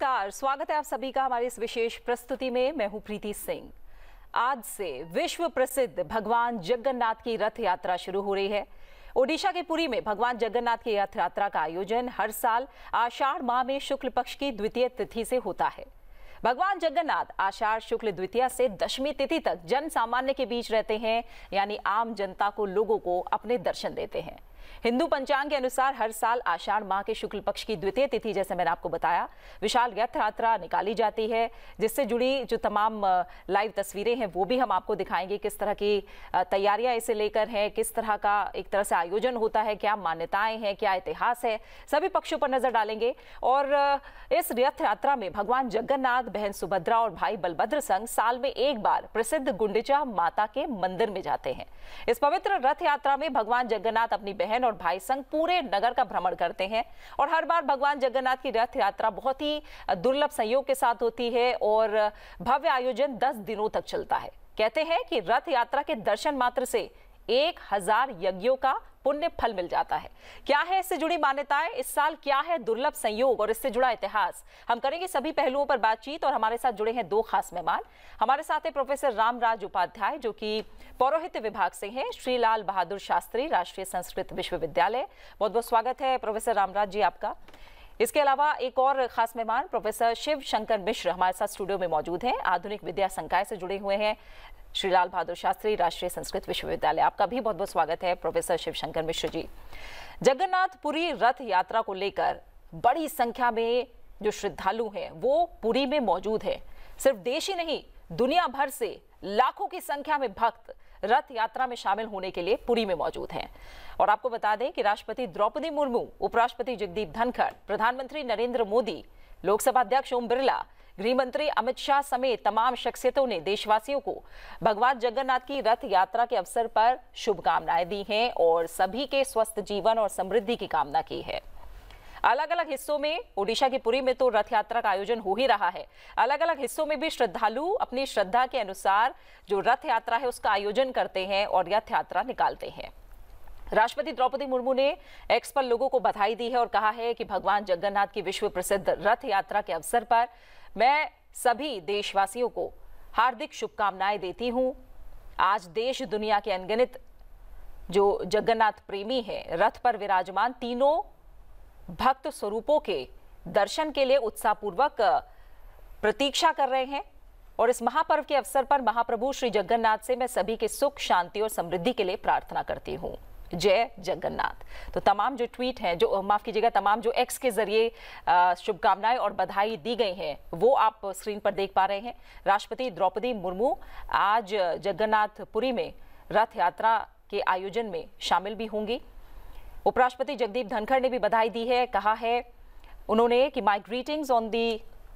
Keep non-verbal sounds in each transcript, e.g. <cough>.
नमस्कार स्वागत है आप सभी का हमारी इस विशेष प्रस्तुति में मैं हूं प्रीति सिंह आज से विश्व प्रसिद्ध भगवान जगन्नाथ की रथ यात्रा शुरू हो रही है ओडिशा के पुरी में भगवान जगन्नाथ की रथ यात्रा का आयोजन हर साल आषाढ़ माह में शुक्ल पक्ष की द्वितीय तिथि से होता है भगवान जगन्नाथ आषाढ़ शुक्ल द्वितीय से दशमी तिथि तक जन सामान्य के बीच रहते हैं यानी आम जनता को लोगों को अपने दर्शन देते हैं हिंदू पंचांग के अनुसार हर साल आषाढ़ माह के शुक्ल पक्ष की द्वितीय तिथि जैसे मैंने आपको बताया विशाल रथ यात्रा निकाली जाती है जिससे जुड़ी जो तमाम लाइव तस्वीरें हैं वो भी हम आपको दिखाएंगे किस तरह की तैयारियां इसे लेकर हैं किस तरह का एक तरह से आयोजन होता है क्या मान्यताएं हैं क्या इतिहास है सभी पक्षों पर नजर डालेंगे और इस रथ यात्रा में भगवान जगन्नाथ बहन सुभद्रा और भाई बलभद्र संघ साल में एक बार प्रसिद्ध गुंडिचा माता के मंदिर में जाते हैं इस पवित्र रथ यात्रा में भगवान जगन्नाथ अपनी बहन बहन और भाई संग पूरे नगर का भ्रमण करते हैं और हर बार भगवान जगन्नाथ की रथ यात्रा बहुत ही दुर्लभ संयोग के साथ होती है और भव्य आयोजन दस दिनों तक चलता है कहते हैं कि रथ यात्रा के दर्शन मात्र से एक हजार यज्ञों का पुण्य फल मिल जाता है क्या है इससे जुड़ी मान्यताएं इस साल क्या है दुर्लभ संयोग और इससे जुड़ा इतिहास हम करेंगे सभी पहलुओं पर बातचीत और हमारे साथ जुड़े हैं दो खास मेहमान हमारे साथ है प्रोफेसर रामराज उपाध्याय जो कि पौरोहित विभाग से हैं श्री लाल बहादुर शास्त्री राष्ट्रीय संस्कृत विश्वविद्यालय बहुत बहुत स्वागत है प्रोफेसर रामराज जी आपका इसके अलावा एक और खास मेहमान प्रोफेसर शिव शंकर मिश्र हमारे साथ स्टूडियो में मौजूद हैं आधुनिक विद्या संकाय से जुड़े हुए हैं श्री लाल बहादुर शास्त्री राष्ट्रीय संस्कृत विश्वविद्यालय आपका भी बहुत बहुत स्वागत है प्रोफेसर शिव शंकर मिश्र जी जगन्नाथपुरी रथ यात्रा को लेकर बड़ी संख्या में जो श्रद्धालु हैं वो पुरी में मौजूद है सिर्फ देश ही नहीं दुनिया भर से लाखों की संख्या में भक्त रथ यात्रा में शामिल होने के लिए पुरी में मौजूद हैं और आपको बता दें कि राष्ट्रपति द्रौपदी मुर्मू उपराष्ट्रपति जगदीप धनखड़ प्रधानमंत्री नरेंद्र मोदी लोकसभा अध्यक्ष ओम बिरला गृह मंत्री अमित शाह समेत तमाम शख्सियतों ने देशवासियों को भगवान जगन्नाथ की रथ यात्रा के अवसर पर शुभकामनाएं दी हैं और सभी के स्वस्थ जीवन और समृद्धि की कामना की है अलग अलग हिस्सों में ओडिशा की पुरी में तो रथ यात्रा का आयोजन हो ही रहा है अलग अलग हिस्सों में भी श्रद्धालु अपनी श्रद्धा के अनुसार जो रथ यात्रा है उसका आयोजन करते हैं और रथ यात्रा निकालते हैं राष्ट्रपति द्रौपदी मुर्मू ने एक्स पर लोगों को बधाई दी है और कहा है कि भगवान जगन्नाथ की विश्व प्रसिद्ध रथ यात्रा के अवसर पर मैं सभी देशवासियों को हार्दिक शुभकामनाएं देती हूं आज देश दुनिया के अनगिनत जो जगन्नाथ प्रेमी हैं रथ पर विराजमान तीनों भक्त स्वरूपों के दर्शन के लिए उत्साहपूर्वक प्रतीक्षा कर रहे हैं और इस महापर्व के अवसर पर महाप्रभु श्री जगन्नाथ से मैं सभी के सुख शांति और समृद्धि के लिए प्रार्थना करती हूँ जय जगन्नाथ तो तमाम जो ट्वीट हैं जो माफ़ कीजिएगा तमाम जो एक्स के जरिए शुभकामनाएं और बधाई दी गई हैं वो आप स्क्रीन पर देख पा रहे हैं राष्ट्रपति द्रौपदी मुर्मू आज जगन्नाथपुरी में रथ यात्रा के आयोजन में शामिल भी होंगी उपराष्ट्रपति जगदीप धनखड़ ने भी बधाई दी है कहा है उन्होंने कि my greetings on the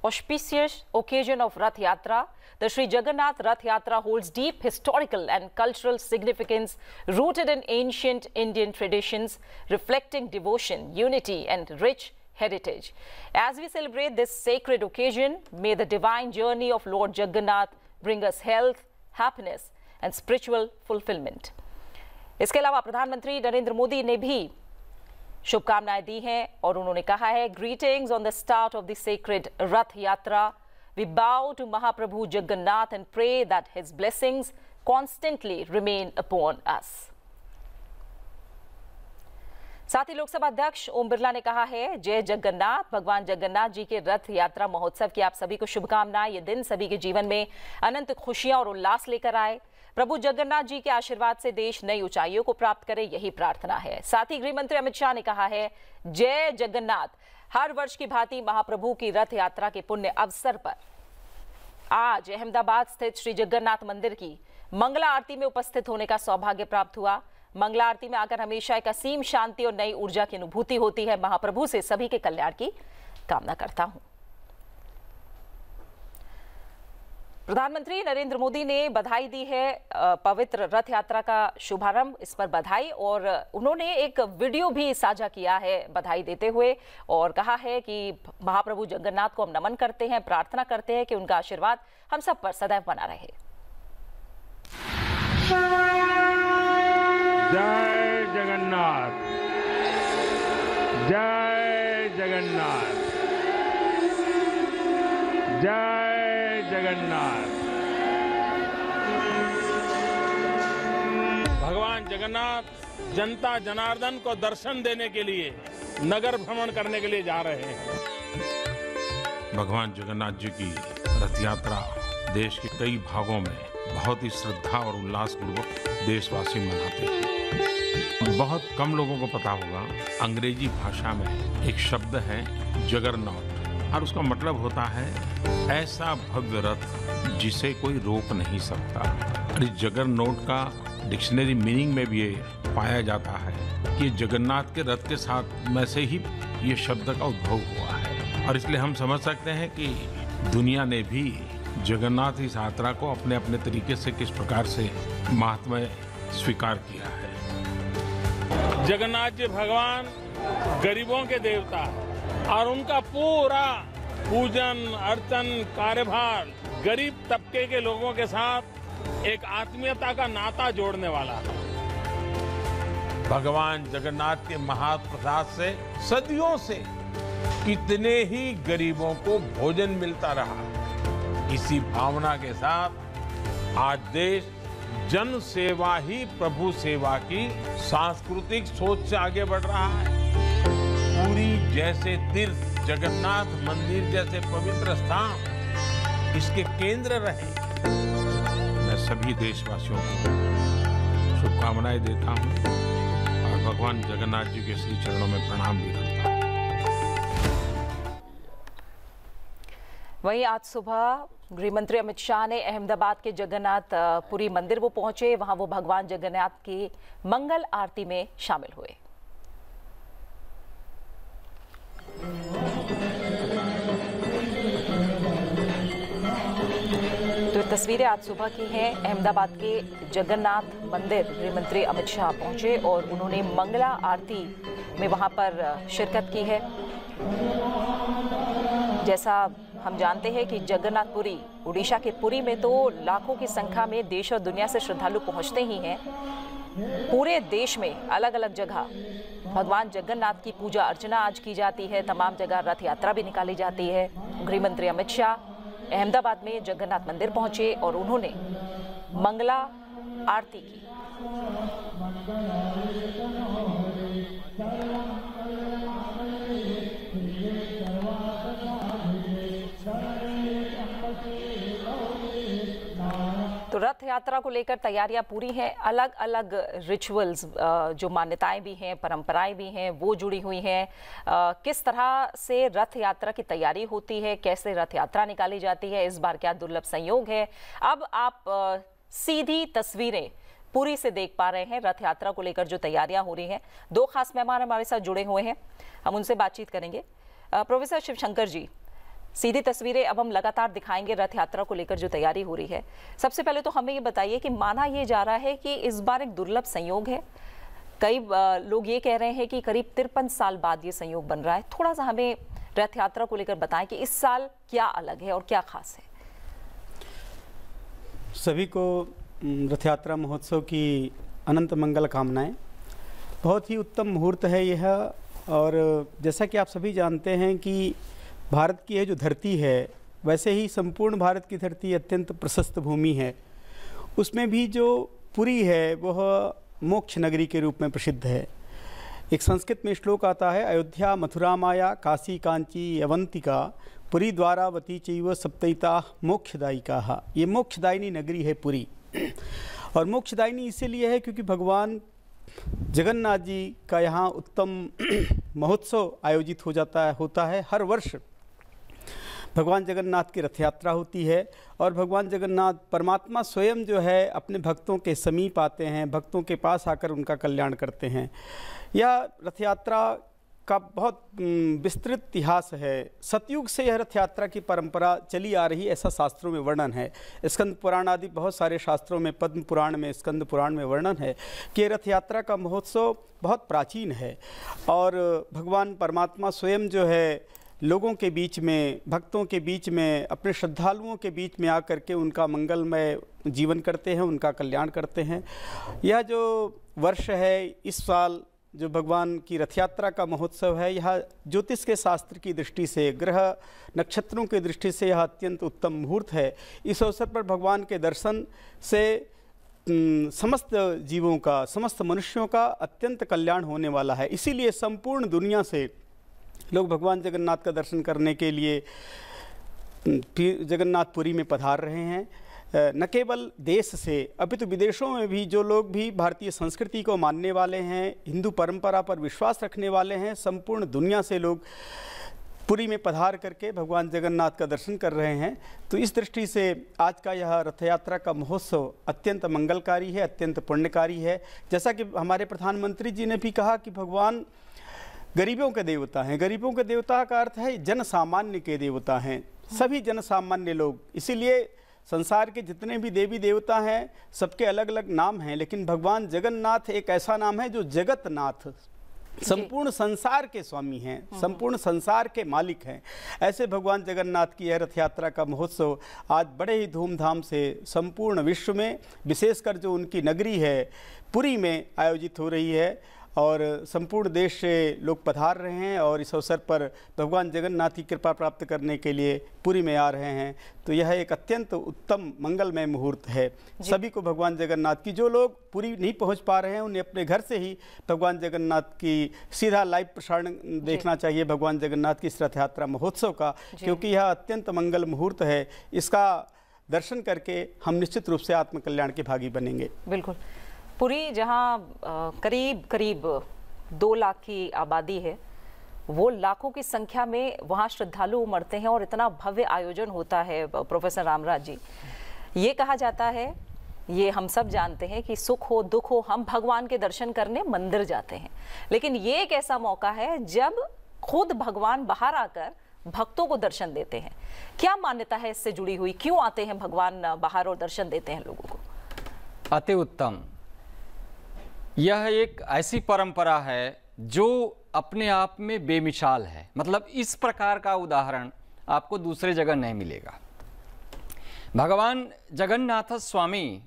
auspicious occasion of Rath Yatra the Shri Jagannath Rath Yatra holds deep historical and cultural significance rooted in ancient Indian traditions reflecting devotion unity and rich heritage as we celebrate this sacred occasion may the divine journey of Lord Jagannath brings health happiness and spiritual fulfilment इसके अलावा प्रधानमंत्री नरेंद्र मोदी ने भी शुभकामनाएं दी हैं और उन्होंने कहा है greetings on the start of the sacred Rath Yatra we bow to Mahaprabhu Jagannath and pray that his blessings constantly remain upon us साथ ही लोकसभा अध्यक्ष ओम बिरला ने कहा है जय जगन्नाथ भगवान जगन्नाथ जी के रथ यात्रा महोत्सव की आप सभी को शुभकामनाएं ये दिन सभी के जीवन में अनंत खुशियां और उल्लास लेकर आए प्रभु जगन्नाथ जी के आशीर्वाद से देश नई ऊंचाइयों को प्राप्त करे यही प्रार्थना है साथ ही गृह मंत्री अमित शाह ने कहा है जय जगन्नाथ हर वर्ष की भांति महाप्रभु की रथ यात्रा के पुण्य अवसर पर आज अहमदाबाद स्थित श्री जगन्नाथ मंदिर की मंगला आरती में उपस्थित होने का सौभाग्य प्राप्त हुआ मंगला आरती में आकर हमेशा एक असीम शांति और नई ऊर्जा की अनुभूति होती है महाप्रभु से सभी के कल्याण की कामना करता हूं प्रधानमंत्री नरेंद्र मोदी ने बधाई दी है पवित्र रथ यात्रा का शुभारंभ इस पर बधाई और उन्होंने एक वीडियो भी साझा किया है बधाई देते हुए और कहा है कि महाप्रभु जगन्नाथ को हम नमन करते हैं प्रार्थना करते हैं कि उनका आशीर्वाद हम सब पर सदैव बना रहे जय जगन्नाथ जय जगन्नाथ जय जगन्नाथ भगवान जगन्नाथ जनता जनार्दन को दर्शन देने के लिए नगर भ्रमण करने के लिए जा रहे हैं भगवान जगन्नाथ जी की रथ यात्रा देश के कई भागों में बहुत ही श्रद्धा और उल्लास पूर्वक देशवासी मनाते हैं बहुत कम लोगों को पता होगा अंग्रेजी भाषा में एक शब्द है जगरनाथ और उसका मतलब होता है ऐसा भव्य रथ जिसे कोई रोक नहीं सकता और इस जगन नोट का डिक्शनरी मीनिंग में भी ये पाया जाता है कि जगन्नाथ के रथ के साथ में से ही ये शब्द का उद्भव हुआ है और इसलिए हम समझ सकते हैं कि दुनिया ने भी जगन्नाथ इस यात्रा को अपने अपने तरीके से किस प्रकार से महात्मा स्वीकार किया है जगन्नाथ जी भगवान गरीबों के देवता है और उनका पूरा पूजन अर्चन कार्यभार गरीब तबके के लोगों के साथ एक आत्मीयता का नाता जोड़ने वाला है भगवान जगन्नाथ के महाप्रसाद से सदियों से कितने ही गरीबों को भोजन मिलता रहा इसी भावना के साथ आज देश जन सेवा ही प्रभु सेवा की सांस्कृतिक सोच से आगे बढ़ रहा है जैसे तीर्थ जगन्नाथ मंदिर जैसे पवित्र स्थान इसके केंद्र रहे मैं सभी देशवासियों को शुभकामनाएं देता हूँ और भगवान जगन्नाथ जी के श्री चरणों में प्रणाम भी करता हूँ वहीं आज सुबह गृहमंत्री अमित शाह ने अहमदाबाद के जगन्नाथ पुरी मंदिर वो पहुंचे वहां वो भगवान जगन्नाथ की मंगल आरती में शामिल हुए तो तस्वीरें आज सुबह की हैं अहमदाबाद के जगन्नाथ मंदिर गृहमंत्री अमित शाह पहुंचे और उन्होंने मंगला आरती में वहां पर शिरकत की है जैसा हम जानते हैं कि जगन्नाथपुरी उड़ीसा के पुरी में तो लाखों की संख्या में देश और दुनिया से श्रद्धालु पहुंचते ही हैं पूरे देश में अलग अलग जगह भगवान जगन्नाथ की पूजा अर्चना आज की जाती है तमाम जगह रथ यात्रा भी निकाली जाती है गृह मंत्री अमित शाह अहमदाबाद में जगन्नाथ मंदिर पहुंचे और उन्होंने मंगला आरती की रथ यात्रा को लेकर तैयारियां पूरी हैं अलग अलग रिचुअल्स जो मान्यताएं भी हैं परंपराएं भी हैं वो जुड़ी हुई हैं किस तरह से रथ यात्रा की तैयारी होती है कैसे रथ यात्रा निकाली जाती है इस बार क्या दुर्लभ संयोग है अब आप सीधी तस्वीरें पूरी से देख पा रहे हैं रथ यात्रा को लेकर जो तैयारियां हो रही हैं दो खास मेहमान हमारे साथ जुड़े हुए हैं हम उनसे बातचीत करेंगे प्रोफेसर शिवशंकर जी सीधी तस्वीरें अब हम लगातार दिखाएंगे रथ यात्रा को लेकर जो तैयारी हो रही है सबसे पहले तो हमें ये बताइए कि माना ये जा रहा है कि इस बार एक दुर्लभ संयोग है कई लोग ये कह रहे हैं कि करीब तिरपन साल बाद ये संयोग बन रहा है थोड़ा सा हमें रथ यात्रा को लेकर बताएं कि इस साल क्या अलग है और क्या खास है सभी को रथ यात्रा महोत्सव की अनंत मंगल कामनाएं बहुत ही उत्तम मुहूर्त है यह और जैसा कि आप सभी जानते हैं कि भारत की यह जो धरती है वैसे ही संपूर्ण भारत की धरती अत्यंत प्रशस्त भूमि है उसमें भी जो पुरी है वह मोक्ष नगरी के रूप में प्रसिद्ध है एक संस्कृत में श्लोक आता है अयोध्या मथुरा माया काशी कांची अवंतिका पुरी द्वारावती चैव सप्तता मोक्षदायिका ये मोक्षदायिनी नगरी है पुरी और मोक्षदायिनी इसीलिए है क्योंकि भगवान जगन्नाथ जी का यहाँ उत्तम महोत्सव आयोजित हो जाता है होता है हर वर्ष भगवान जगन्नाथ की रथ यात्रा होती है और भगवान जगन्नाथ परमात्मा स्वयं जो है अपने भक्तों के समीप आते हैं भक्तों के पास आकर उनका कल्याण करते हैं यह रथ यात्रा का बहुत विस्तृत इतिहास है सतयुग से यह रथ यात्रा की परंपरा चली आ रही ऐसा शास्त्रों में वर्णन है स्कंद पुराण आदि बहुत सारे शास्त्रों में पद्म पुराण में स्कंद पुराण में वर्णन है कि रथ यात्रा का महोत्सव बहुत प्राचीन है और भगवान परमात्मा स्वयं जो है लोगों के बीच में भक्तों के बीच में अपने श्रद्धालुओं के बीच में आकर के उनका मंगलमय जीवन करते हैं उनका कल्याण करते हैं यह जो वर्ष है इस साल जो भगवान की रथ यात्रा का महोत्सव है यह ज्योतिष के शास्त्र की दृष्टि से ग्रह नक्षत्रों की दृष्टि से यह अत्यंत उत्तम मुहूर्त है इस अवसर पर भगवान के दर्शन से समस्त जीवों का समस्त मनुष्यों का अत्यंत कल्याण होने वाला है इसीलिए संपूर्ण दुनिया से लोग भगवान जगन्नाथ का दर्शन करने के लिए फिर जगन्नाथपुरी में पधार रहे हैं न केवल देश से अभी तो विदेशों में भी जो लोग भी भारतीय संस्कृति को मानने वाले हैं हिंदू परंपरा पर विश्वास रखने वाले हैं संपूर्ण दुनिया से लोग पुरी में पधार करके भगवान जगन्नाथ का दर्शन कर रहे हैं तो इस दृष्टि से आज का यह रथ यात्रा का महोत्सव अत्यंत मंगलकारी है अत्यंत पुण्यकारी है जैसा कि हमारे प्रधानमंत्री जी ने भी कहा कि भगवान गरीबों के देवता हैं गरीबों के देवता का अर्थ है जन सामान्य के देवता हैं सभी जन सामान्य लोग इसीलिए संसार के जितने भी देवी देवता हैं सबके अलग अलग नाम हैं लेकिन भगवान जगन्नाथ एक ऐसा नाम है जो जगतनाथ संपूर्ण संसार के स्वामी हैं हाँ। संपूर्ण संसार के मालिक हैं ऐसे भगवान जगन्नाथ की यह रथ यात्रा का महोत्सव आज बड़े ही धूमधाम से संपूर्ण विश्व में विशेषकर जो उनकी नगरी है पुरी में आयोजित हो रही है और संपूर्ण देश से लोग पधार रहे हैं और इस अवसर पर भगवान जगन्नाथ की कृपा प्राप्त करने के लिए पुरी में आ रहे हैं तो यह एक अत्यंत उत्तम मंगलमय मुहूर्त है सभी को भगवान जगन्नाथ की जो लोग पूरी नहीं पहुंच पा रहे हैं उन्हें अपने घर से ही भगवान जगन्नाथ की सीधा लाइव प्रसारण देखना चाहिए भगवान जगन्नाथ की इस रथ यात्रा महोत्सव का क्योंकि यह अत्यंत मंगल मुहूर्त है इसका दर्शन करके हम निश्चित रूप से आत्मकल्याण के भागी बनेंगे बिल्कुल पुरी जहां करीब करीब दो लाख की आबादी है वो लाखों की संख्या में वहाँ श्रद्धालु उमड़ते हैं और इतना भव्य आयोजन होता है प्रोफेसर रामराज जी ये कहा जाता है ये हम सब जानते हैं कि सुख हो दुख हो हम भगवान के दर्शन करने मंदिर जाते हैं लेकिन ये एक ऐसा मौका है जब खुद भगवान बाहर आकर भक्तों को दर्शन देते हैं क्या मान्यता है इससे जुड़ी हुई क्यों आते हैं भगवान बाहर और दर्शन देते हैं लोगों को अति उत्तम यह एक ऐसी परंपरा है जो अपने आप में बेमिसाल है मतलब इस प्रकार का उदाहरण आपको दूसरे जगह नहीं मिलेगा भगवान जगन्नाथ स्वामी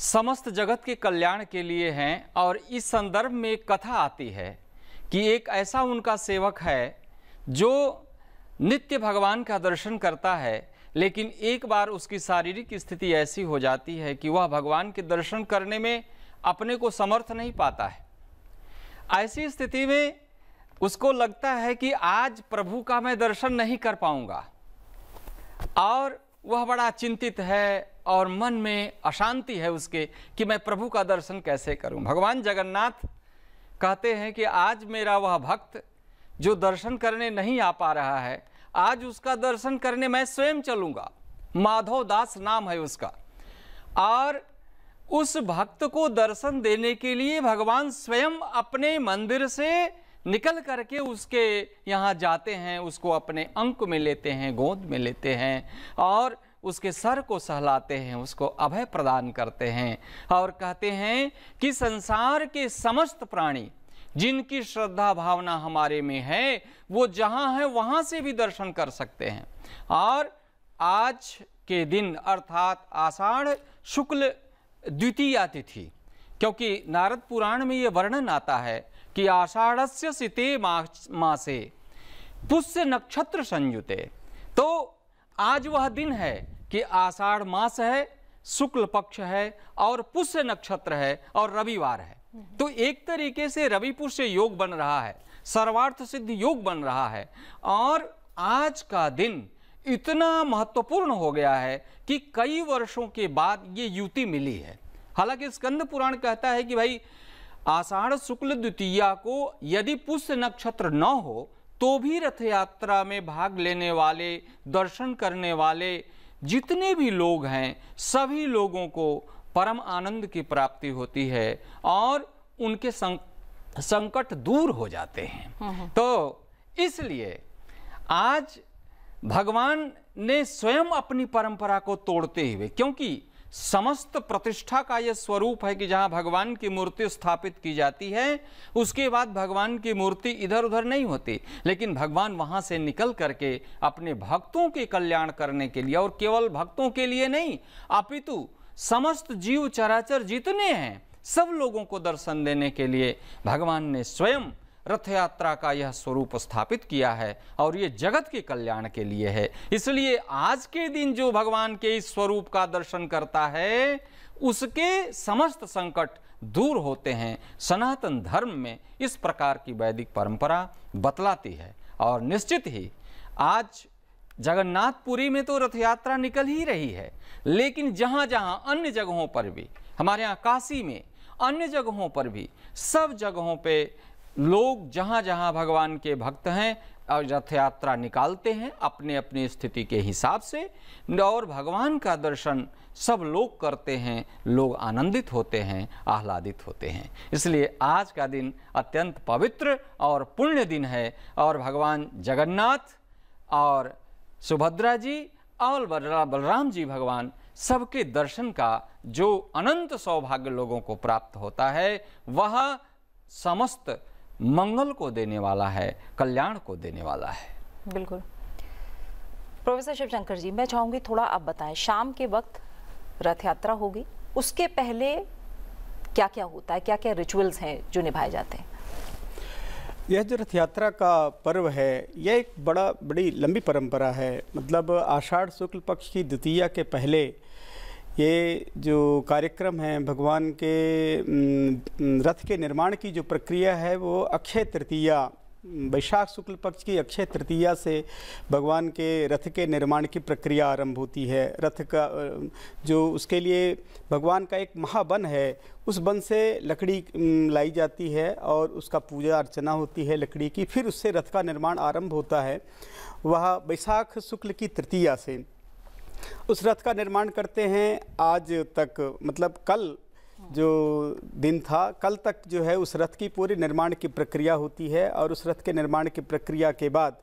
समस्त जगत के कल्याण के लिए हैं और इस संदर्भ में एक कथा आती है कि एक ऐसा उनका सेवक है जो नित्य भगवान का दर्शन करता है लेकिन एक बार उसकी शारीरिक स्थिति ऐसी हो जाती है कि वह भगवान के दर्शन करने में अपने को समर्थ नहीं पाता है ऐसी स्थिति में उसको लगता है कि आज प्रभु का मैं दर्शन नहीं कर पाऊंगा और वह बड़ा चिंतित है और मन में अशांति है उसके कि मैं प्रभु का दर्शन कैसे करूं भगवान जगन्नाथ कहते हैं कि आज मेरा वह भक्त जो दर्शन करने नहीं आ पा रहा है आज उसका दर्शन करने मैं स्वयं चलूँगा माधव दास नाम है उसका और उस भक्त को दर्शन देने के लिए भगवान स्वयं अपने मंदिर से निकल करके उसके यहाँ जाते हैं उसको अपने अंक में लेते हैं गोद में लेते हैं और उसके सर को सहलाते हैं उसको अभय प्रदान करते हैं और कहते हैं कि संसार के समस्त प्राणी जिनकी श्रद्धा भावना हमारे में है वो जहाँ है वहाँ से भी दर्शन कर सकते हैं और आज के दिन अर्थात आषाढ़ शुक्ल द्वितीय तिथि क्योंकि नारद पुराण में यह वर्णन आता है कि आषाढ़ सिते मासे पुष्य नक्षत्र संयुते तो आज वह दिन है कि आषाढ़ मास है शुक्ल पक्ष है और पुष्य नक्षत्र है और रविवार है तो एक तरीके से रवि पुष्य योग बन रहा है सर्वार्थ सिद्ध योग बन रहा है और आज का दिन इतना महत्वपूर्ण हो गया है कि कई वर्षों के बाद ये युति मिली है हालांकि स्कंद पुराण कहता है कि भाई आषाढ़ शुक्ल द्वितीया को यदि पुष्य नक्षत्र न हो तो भी रथ यात्रा में भाग लेने वाले दर्शन करने वाले जितने भी लोग हैं सभी लोगों को परम आनंद की प्राप्ति होती है और उनके संकट दूर हो जाते हैं हम्म। तो इसलिए आज भगवान ने स्वयं अपनी परंपरा को तोड़ते हुए क्योंकि समस्त प्रतिष्ठा का यह स्वरूप है कि जहां भगवान की मूर्ति स्थापित की जाती है उसके बाद भगवान की मूर्ति इधर उधर नहीं होती लेकिन भगवान वहां से निकल करके अपने भक्तों के कल्याण करने के लिए और केवल भक्तों के लिए नहीं अपितु समस्त जीव चराचर जितने हैं सब लोगों को दर्शन देने के लिए भगवान ने स्वयं रथ यात्रा का यह स्वरूप स्थापित किया है और ये जगत के कल्याण के लिए है इसलिए आज के दिन जो भगवान के इस स्वरूप का दर्शन करता है उसके समस्त संकट दूर होते हैं सनातन धर्म में इस प्रकार की वैदिक परंपरा बतलाती है और निश्चित ही आज जगन्नाथपुरी में तो रथ यात्रा निकल ही रही है लेकिन जहाँ जहाँ अन्य जगहों पर भी हमारे यहाँ काशी में अन्य जगहों पर भी सब जगहों पे लोग जहाँ जहाँ भगवान के भक्त हैं और रथ यात्रा निकालते हैं अपने अपने स्थिति के हिसाब से और भगवान का दर्शन सब लोग करते हैं लोग आनंदित होते हैं आह्लादित होते हैं इसलिए आज का दिन अत्यंत पवित्र और पुण्य दिन है और भगवान जगन्नाथ और सुभद्रा जी और बलराम जी भगवान सबके दर्शन का जो अनंत सौभाग्य लोगों को प्राप्त होता है वह समस्त मंगल को देने वाला है कल्याण को देने वाला है बिल्कुल प्रोफेसर शिवशंकर जी मैं चाहूंगी थोड़ा आप बताएं शाम के वक्त रथ यात्रा होगी उसके पहले क्या क्या होता है क्या क्या रिचुअल्स हैं जो निभाए जाते हैं यह जो रथ यात्रा का पर्व है यह एक बड़ा बड़ी लंबी परंपरा है मतलब आषाढ़ शुक्ल पक्ष की द्वितीया के पहले ये जो कार्यक्रम है भगवान के रथ के निर्माण की जो प्रक्रिया है वो अक्षय तृतीया वैशाख शुक्ल पक्ष की अक्षय तृतीया से भगवान के रथ के निर्माण की प्रक्रिया आरंभ होती है रथ का जो उसके लिए भगवान का एक महावन है उस वन से लकड़ी लाई जाती है और उसका पूजा अर्चना होती है लकड़ी की फिर उससे रथ का निर्माण आरंभ होता है वह वैशाख शुक्ल की तृतीया से उस रथ का निर्माण करते हैं आज तक मतलब कल जो दिन था कल तक जो है उस रथ की पूरी निर्माण की प्रक्रिया होती है और उस रथ के निर्माण की प्रक्रिया के बाद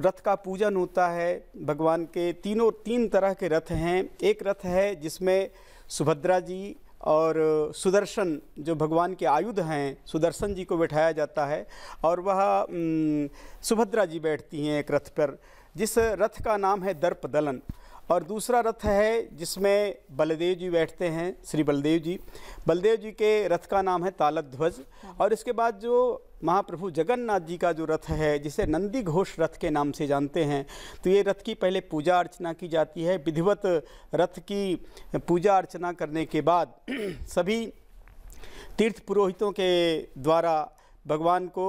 रथ का पूजन होता है भगवान के तीनों तीन तरह के रथ हैं एक रथ है जिसमें सुभद्रा जी और सुदर्शन जो भगवान के आयुध हैं सुदर्शन जी को बैठाया जाता है और वह सुभद्रा जी बैठती हैं एक रथ पर जिस रथ का नाम है दर्प दलन और दूसरा रथ है जिसमें बलदेव जी बैठते हैं श्री बलदेव जी बलदेव जी के रथ का नाम है तालक ध्वज और इसके बाद जो महाप्रभु जगन्नाथ जी का जो रथ है जिसे नंदी घोष रथ के नाम से जानते हैं तो ये रथ की पहले पूजा अर्चना की जाती है विधिवत रथ की पूजा अर्चना करने के बाद <clears throat> सभी तीर्थ पुरोहितों के द्वारा भगवान को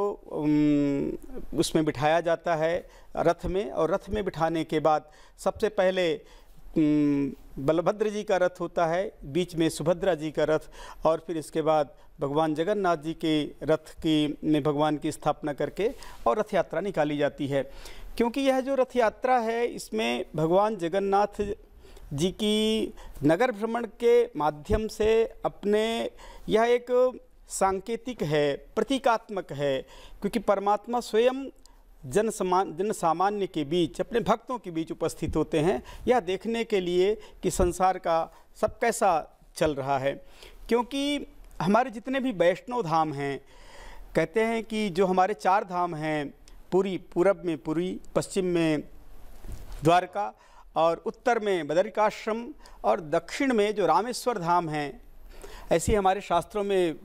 उसमें बिठाया जाता है रथ में और रथ में बिठाने के बाद सबसे पहले बलभद्र जी का रथ होता है बीच में सुभद्रा जी का रथ और फिर इसके बाद भगवान जगन्नाथ जी के रथ की में भगवान की स्थापना करके और रथ यात्रा निकाली जाती है क्योंकि यह जो रथ यात्रा है इसमें भगवान जगन्नाथ जी की नगर भ्रमण के माध्यम से अपने यह एक सांकेतिक है प्रतीकात्मक है क्योंकि परमात्मा स्वयं जन समान जन सामान्य के बीच अपने भक्तों के बीच उपस्थित होते हैं यह देखने के लिए कि संसार का सब कैसा चल रहा है क्योंकि हमारे जितने भी वैष्णव धाम हैं कहते हैं कि जो हमारे चार धाम हैं पूरी पूरब में पूरी पश्चिम में द्वारका और उत्तर में बदरिकाश्रम और दक्षिण में जो रामेश्वर धाम हैं ऐसी हमारे शास्त्रों में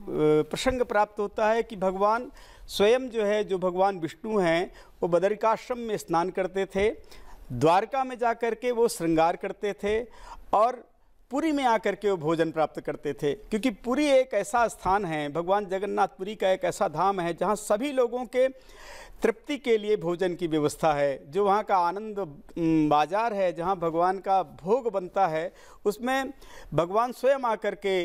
प्रसंग प्राप्त होता है कि भगवान स्वयं जो है जो भगवान विष्णु हैं वो बदरिकाश्रम में स्नान करते थे द्वारका में जा कर के वो श्रृंगार करते थे और पुरी में आकर के वो भोजन प्राप्त करते थे क्योंकि पुरी एक ऐसा स्थान है भगवान जगन्नाथपुरी का एक ऐसा धाम है जहाँ सभी लोगों के तृप्ति के लिए भोजन की व्यवस्था है जो वहाँ का आनंद बाजार है जहाँ भगवान का भोग बनता है उसमें भगवान स्वयं आकर के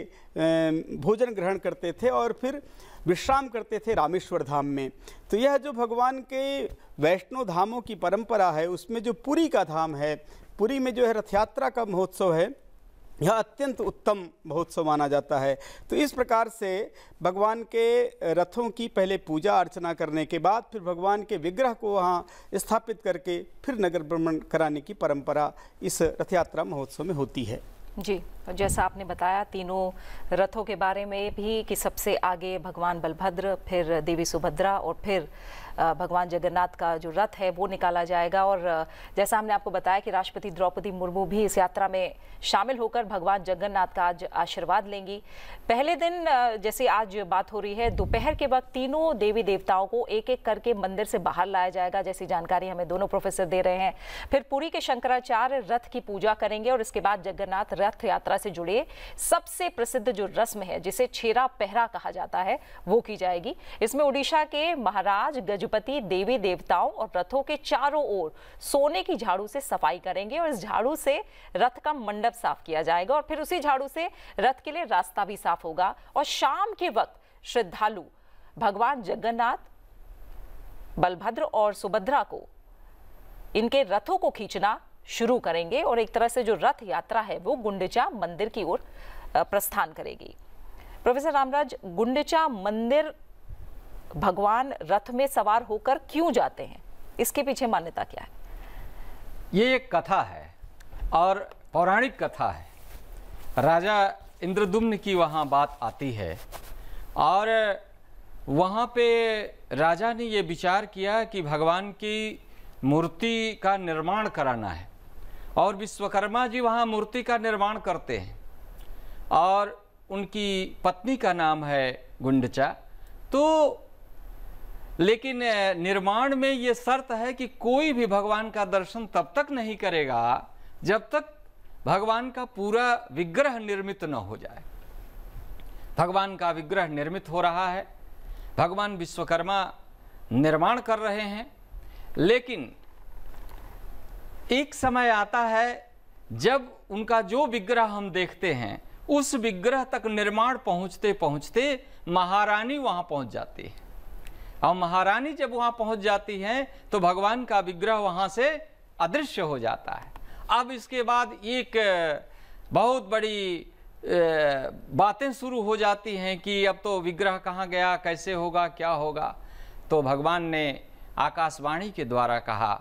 भोजन ग्रहण करते थे और फिर विश्राम करते थे रामेश्वर धाम में तो यह जो भगवान के वैष्णो धामों की परंपरा है उसमें जो पुरी का धाम है पुरी में जो है रथ यात्रा का महोत्सव है यह अत्यंत उत्तम महोत्सव माना जाता है तो इस प्रकार से भगवान के रथों की पहले पूजा अर्चना करने के बाद फिर भगवान के विग्रह को वहाँ स्थापित करके फिर नगर भ्रमण कराने की परंपरा इस रथ यात्रा महोत्सव में होती है जी तो जैसा आपने बताया तीनों रथों के बारे में भी कि सबसे आगे भगवान बलभद्र फिर देवी सुभद्रा और फिर भगवान जगन्नाथ का जो रथ है वो निकाला जाएगा और जैसा हमने आपको बताया कि राष्ट्रपति द्रौपदी मुर्मू भी इस यात्रा में शामिल होकर भगवान जगन्नाथ का आज आशीर्वाद लेंगी पहले दिन जैसे आज बात हो रही है दोपहर के वक्त तीनों देवी देवताओं को एक एक करके मंदिर से बाहर लाया जाएगा जैसी जानकारी हमें दोनों प्रोफेसर दे रहे हैं फिर पूरी के शंकराचार्य रथ की पूजा करेंगे और इसके बाद जगन्नाथ रथ यात्रा परंपरा से जुड़े सबसे प्रसिद्ध जो रस्म है जिसे छेरा पहरा कहा जाता है वो की जाएगी इसमें उड़ीसा के महाराज गजपति देवी देवताओं और रथों के चारों ओर सोने की झाड़ू से सफाई करेंगे और इस झाड़ू से रथ का मंडप साफ किया जाएगा और फिर उसी झाड़ू से रथ के लिए रास्ता भी साफ होगा और शाम के वक्त श्रद्धालु भगवान जगन्नाथ बलभद्र और सुभद्रा को इनके रथों को खींचना शुरू करेंगे और एक तरह से जो रथ यात्रा है वो गुंडचा मंदिर की ओर प्रस्थान करेगी प्रोफेसर रामराज गुंडचा मंदिर भगवान रथ में सवार होकर क्यों जाते हैं इसके पीछे मान्यता क्या है ये एक कथा है और पौराणिक कथा है राजा इंद्रदुम्न की वहाँ बात आती है और वहाँ पे राजा ने ये विचार किया कि भगवान की मूर्ति का निर्माण कराना है और विश्वकर्मा जी वहाँ मूर्ति का निर्माण करते हैं और उनकी पत्नी का नाम है गुंडचा तो लेकिन निर्माण में ये शर्त है कि कोई भी भगवान का दर्शन तब तक नहीं करेगा जब तक भगवान का पूरा विग्रह निर्मित न हो जाए भगवान का विग्रह निर्मित हो रहा है भगवान विश्वकर्मा निर्माण कर रहे हैं लेकिन एक समय आता है जब उनका जो विग्रह हम देखते हैं उस विग्रह तक निर्माण पहुंचते पहुंचते महारानी वहां पहुंच जाती है और महारानी जब वहां पहुंच जाती हैं तो भगवान का विग्रह वहां से अदृश्य हो जाता है अब इसके बाद एक बहुत बड़ी बातें शुरू हो जाती हैं कि अब तो विग्रह कहाँ गया कैसे होगा क्या होगा तो भगवान ने आकाशवाणी के द्वारा कहा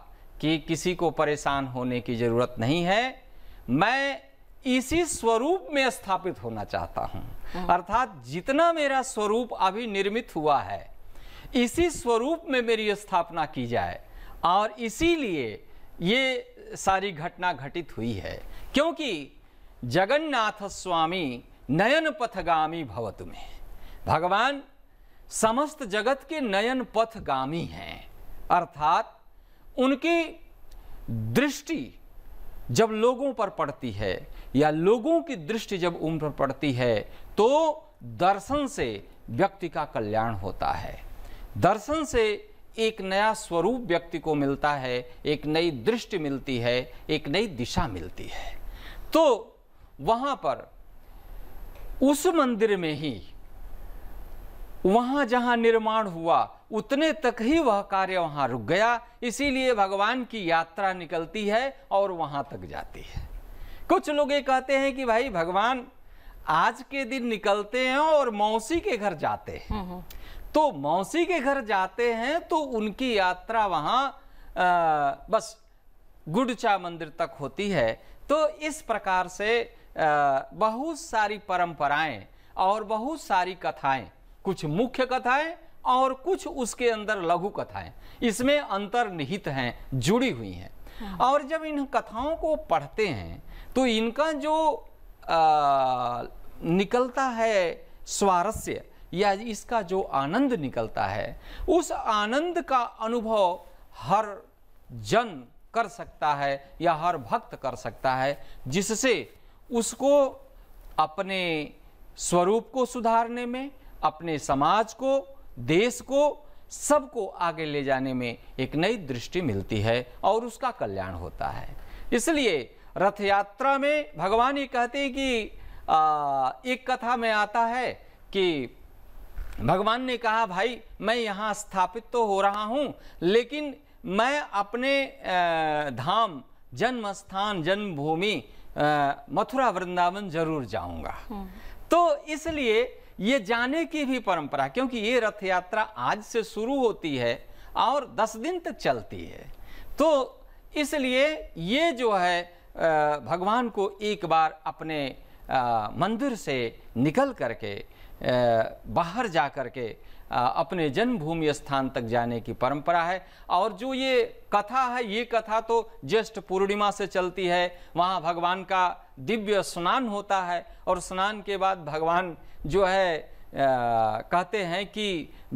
कि किसी को परेशान होने की ज़रूरत नहीं है मैं इसी स्वरूप में स्थापित होना चाहता हूँ हाँ। अर्थात जितना मेरा स्वरूप अभी निर्मित हुआ है इसी स्वरूप में मेरी स्थापना की जाए और इसीलिए ये सारी घटना घटित हुई है क्योंकि जगन्नाथ स्वामी नयन पथगामी भवत में भगवान समस्त जगत के नयन पथगामी हैं अर्थात उनकी दृष्टि जब लोगों पर पड़ती है या लोगों की दृष्टि जब उन पर पड़ती है तो दर्शन से व्यक्ति का कल्याण होता है दर्शन से एक नया स्वरूप व्यक्ति को मिलता है एक नई दृष्टि मिलती है एक नई दिशा मिलती है तो वहाँ पर उस मंदिर में ही वहाँ जहाँ निर्माण हुआ उतने तक ही वह कार्य वहाँ रुक गया इसीलिए भगवान की यात्रा निकलती है और वहाँ तक जाती है कुछ लोग ये कहते हैं कि भाई भगवान आज के दिन निकलते हैं और मौसी के घर जाते हैं हम्म, हम्म। तो मौसी के घर जाते हैं तो उनकी यात्रा वहाँ बस गुडचा मंदिर तक होती है तो इस प्रकार से बहुत सारी परंपराएं और बहुत सारी कथाएं कुछ मुख्य कथाएं और कुछ उसके अंदर लघु कथाएं इसमें अंतर्निहित हैं जुड़ी हुई हैं हाँ। और जब इन कथाओं को पढ़ते हैं तो इनका जो आ, निकलता है स्वारस्य या इसका जो आनंद निकलता है उस आनंद का अनुभव हर जन कर सकता है या हर भक्त कर सकता है जिससे उसको अपने स्वरूप को सुधारने में अपने समाज को देश को सबको आगे ले जाने में एक नई दृष्टि मिलती है और उसका कल्याण होता है इसलिए रथ यात्रा में भगवान ये कहते हैं कि आ, एक कथा में आता है कि भगवान ने कहा भाई मैं यहाँ स्थापित तो हो रहा हूँ लेकिन मैं अपने धाम जन्म स्थान जन्मभूमि मथुरा वृंदावन जरूर जाऊँगा हम्म। तो इसलिए ये जाने की भी परंपरा क्योंकि ये रथ यात्रा आज से शुरू होती है और दस दिन तक चलती है तो इसलिए ये जो है भगवान को एक बार अपने मंदिर से निकल करके बाहर जा करके अपने जन्मभूमि स्थान तक जाने की परंपरा है और जो ये कथा है ये कथा तो ज्येष्ठ पूर्णिमा से चलती है वहाँ भगवान का दिव्य स्नान होता है और स्नान के बाद भगवान जो है आ, कहते हैं कि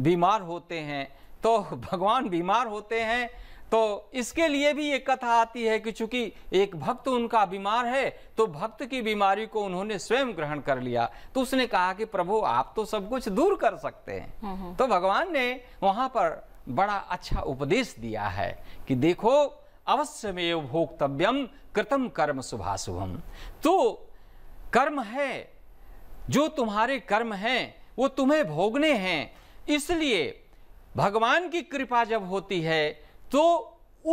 बीमार होते हैं तो भगवान बीमार होते हैं तो इसके लिए भी एक कथा आती है कि चूंकि एक भक्त उनका बीमार है तो भक्त की बीमारी को उन्होंने स्वयं ग्रहण कर लिया तो उसने कहा कि प्रभु आप तो सब कुछ दूर कर सकते हैं हम्म, हम्म। तो भगवान ने वहां पर बड़ा अच्छा उपदेश दिया है कि देखो अवश्य में भोक्तव्यम कृतम कर्म शुभाशुभम तो कर्म है जो तुम्हारे कर्म हैं वो तुम्हें भोगने हैं इसलिए भगवान की कृपा जब होती है तो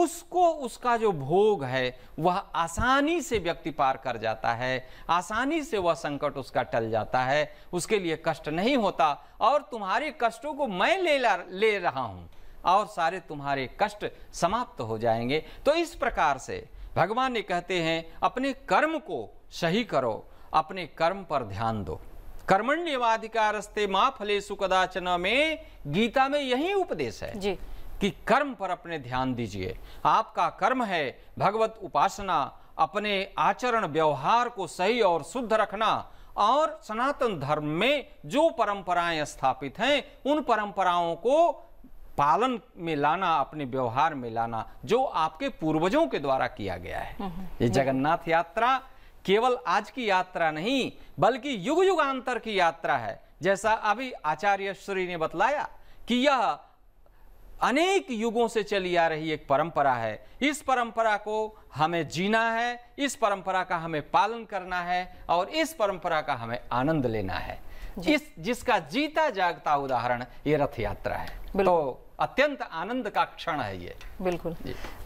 उसको उसका जो भोग है वह आसानी से व्यक्ति पार कर जाता है आसानी से वह संकट उसका टल जाता है उसके लिए कष्ट नहीं होता और तुम्हारे कष्टों को मैं ले ले रहा हूँ और सारे तुम्हारे कष्ट समाप्त हो जाएंगे तो इस प्रकार से भगवान ने कहते हैं अपने कर्म को सही करो अपने कर्म पर ध्यान दो कर्मण्यवाधिकारस्ते माँ फले कदाचन में गीता में यही उपदेश है जी। कि कर्म पर अपने ध्यान दीजिए आपका कर्म है भगवत उपासना अपने आचरण व्यवहार को सही और शुद्ध रखना और सनातन धर्म में जो परंपराएं स्थापित हैं उन परंपराओं को पालन में लाना अपने व्यवहार में लाना जो आपके पूर्वजों के द्वारा किया गया है हम्म, हम्म। ये जगन्नाथ यात्रा केवल आज की यात्रा नहीं बल्कि युग युगांतर की यात्रा है जैसा अभी आचार्य श्री ने बतलाया कि यह अनेक युगों से चली आ रही एक परंपरा है इस परंपरा को हमें जीना है इस परंपरा का हमें पालन करना है और इस परंपरा का हमें आनंद लेना है इस जिसका जीता जागता उदाहरण ये रथ यात्रा है तो अत्यंत आनंद का क्षण है ये बिल्कुल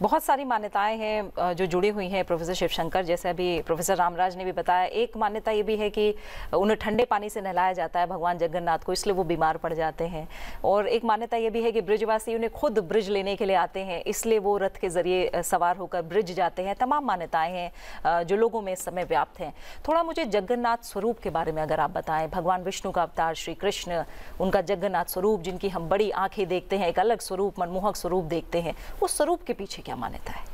बहुत सारी मान्यताएं हैं जो जुड़ी हुई हैं प्रोफेसर शिवशंकर जैसे अभी प्रोफेसर रामराज ने भी बताया एक मान्यता ये भी है कि उन्हें ठंडे पानी से नहलाया जाता है भगवान जगन्नाथ को इसलिए वो बीमार पड़ जाते हैं और एक मान्यता ये भी है कि ब्रिजवासी उन्हें खुद ब्रिज लेने के लिए आते हैं इसलिए वो रथ के जरिए सवार होकर ब्रिज जाते हैं तमाम मान्यताएं हैं जो लोगों में इस समय व्याप्त हैं थोड़ा मुझे जगन्नाथ स्वरूप के बारे में अगर आप बताएं भगवान विष्णु का अवतार श्री कृष्ण उनका जगन्नाथ स्वरूप जिनकी हम बड़ी आंखें देखते हैं अलग स्वरूप मनमोहक स्वरूप देखते हैं उस स्वरूप के पीछे क्या मान्यता है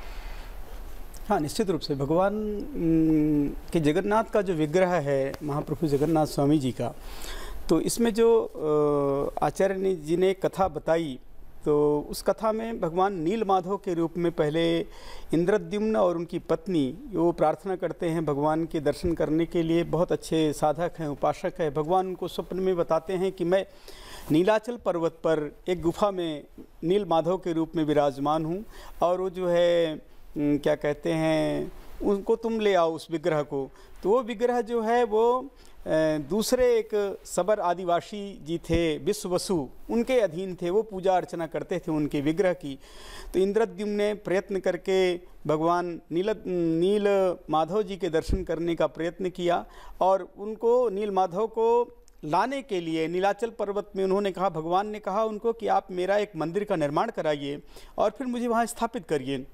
हाँ निश्चित रूप से भगवान के जगन्नाथ का जो विग्रह है महाप्रभु जगन्नाथ स्वामी जी का तो इसमें जो आचार्य जी ने कथा बताई तो उस कथा में भगवान नील माधव के रूप में पहले इंद्रद्युम्न और उनकी पत्नी वो प्रार्थना करते हैं भगवान के दर्शन करने के लिए बहुत अच्छे साधक हैं उपासक हैं भगवान उनको स्वप्न में बताते हैं कि मैं नीलाचल पर्वत पर एक गुफा में नील माधव के रूप में विराजमान हूँ और वो जो है क्या कहते हैं उनको तुम ले आओ उस विग्रह को तो वो विग्रह जो है वो दूसरे एक सबर आदिवासी जी थे विश्व वसु उनके अधीन थे वो पूजा अर्चना करते थे उनके विग्रह की तो इंद्रद्युम ने प्रयत्न करके भगवान नील नील माधव जी के दर्शन करने का प्रयत्न किया और उनको नील माधव को लाने के लिए नीलाचल पर्वत में उन्होंने कहा भगवान ने कहा उनको कि आप मेरा एक मंदिर का निर्माण कराइए और फिर मुझे वहाँ स्थापित करिए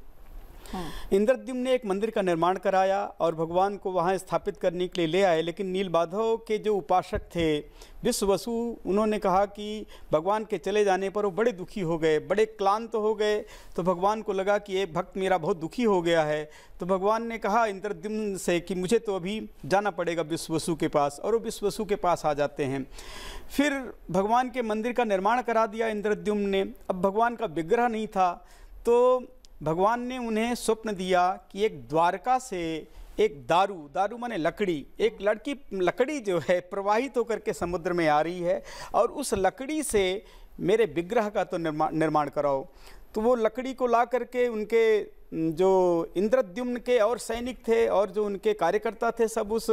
हाँ। इंद्रद्युम्न ने एक मंदिर का निर्माण कराया और भगवान को वहाँ स्थापित करने के लिए ले आए लेकिन बाधव के जो उपासक थे विश्व वसु उन्होंने कहा कि भगवान के चले जाने पर वो बड़े दुखी हो गए बड़े क्लांत हो गए तो भगवान को लगा कि ये भक्त मेरा बहुत दुखी हो गया है तो भगवान ने कहा इंद्रद्युम्न से कि मुझे तो अभी जाना पड़ेगा वसु के पास और वो विश्ववसु के पास आ जाते हैं फिर भगवान के मंदिर का निर्माण करा दिया इंद्रद्युम्न ने अब भगवान का विग्रह नहीं था तो भगवान ने उन्हें स्वप्न दिया कि एक द्वारका से एक दारू दारू माने लकड़ी एक लड़की लकड़ी जो है प्रवाहित होकर के समुद्र में आ रही है और उस लकड़ी से मेरे विग्रह का तो निर्माण निर्माण कराओ तो वो लकड़ी को ला करके उनके जो इंद्रद्युम्न के और सैनिक थे और जो उनके कार्यकर्ता थे सब उस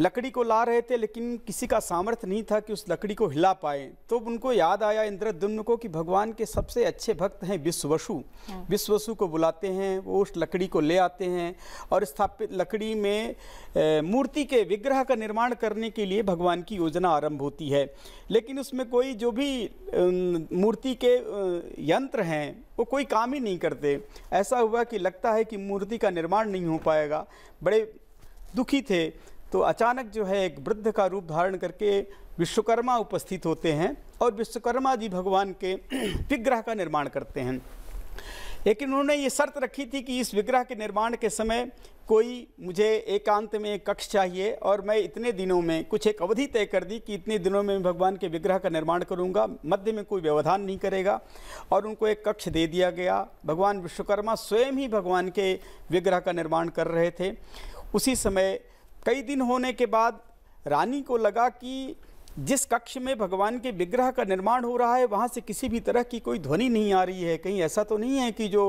लकड़ी को ला रहे थे लेकिन किसी का सामर्थ्य नहीं था कि उस लकड़ी को हिला पाए तो उनको याद आया इंद्रद्युम्न को कि भगवान के सबसे अच्छे भक्त हैं विश्ववसु हाँ। विश्ववसु को बुलाते हैं वो उस लकड़ी को ले आते हैं और स्थापित लकड़ी में मूर्ति के विग्रह का निर्माण करने के लिए भगवान की योजना आरंभ होती है लेकिन उसमें कोई जो भी मूर्ति के यंत्र हैं वो कोई काम ही नहीं करते ऐसा हुआ कि लगता है कि मूर्ति का निर्माण नहीं हो पाएगा बड़े दुखी थे तो अचानक जो है एक वृद्ध का रूप धारण करके विश्वकर्मा उपस्थित होते हैं और विश्वकर्मा जी भगवान के विग्रह का निर्माण करते हैं लेकिन उन्होंने ये शर्त रखी थी कि इस विग्रह के निर्माण के समय कोई मुझे एकांत में एक कक्ष चाहिए और मैं इतने दिनों में कुछ एक अवधि तय कर दी कि इतने दिनों में भगवान के विग्रह का निर्माण करूंगा मध्य में कोई व्यवधान नहीं करेगा और उनको एक कक्ष दे दिया गया भगवान विश्वकर्मा स्वयं ही भगवान के विग्रह का निर्माण कर रहे थे उसी समय कई दिन होने के बाद रानी को लगा कि जिस कक्ष में भगवान के विग्रह का निर्माण हो रहा है वहाँ से किसी भी तरह की कोई ध्वनि नहीं आ रही है कहीं ऐसा तो नहीं है कि जो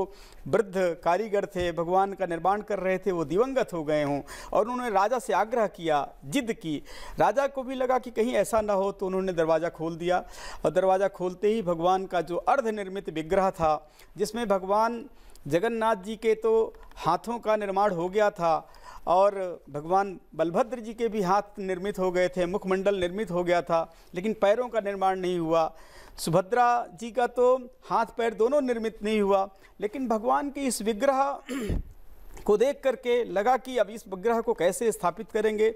वृद्ध कारीगर थे भगवान का निर्माण कर रहे थे वो दिवंगत हो गए हों और उन्होंने राजा से आग्रह किया जिद की राजा को भी लगा कि कहीं ऐसा ना हो तो उन्होंने दरवाज़ा खोल दिया और दरवाज़ा खोलते ही भगवान का जो अर्धनिर्मित विग्रह था जिसमें भगवान जगन्नाथ जी के तो हाथों का निर्माण हो गया था और भगवान बलभद्र जी के भी हाथ निर्मित हो गए थे मुखमंडल निर्मित हो गया था लेकिन पैरों का निर्माण नहीं हुआ सुभद्रा जी का तो हाथ पैर दोनों निर्मित नहीं हुआ लेकिन भगवान के इस विग्रह को देख करके लगा कि अब इस विग्रह को कैसे स्थापित करेंगे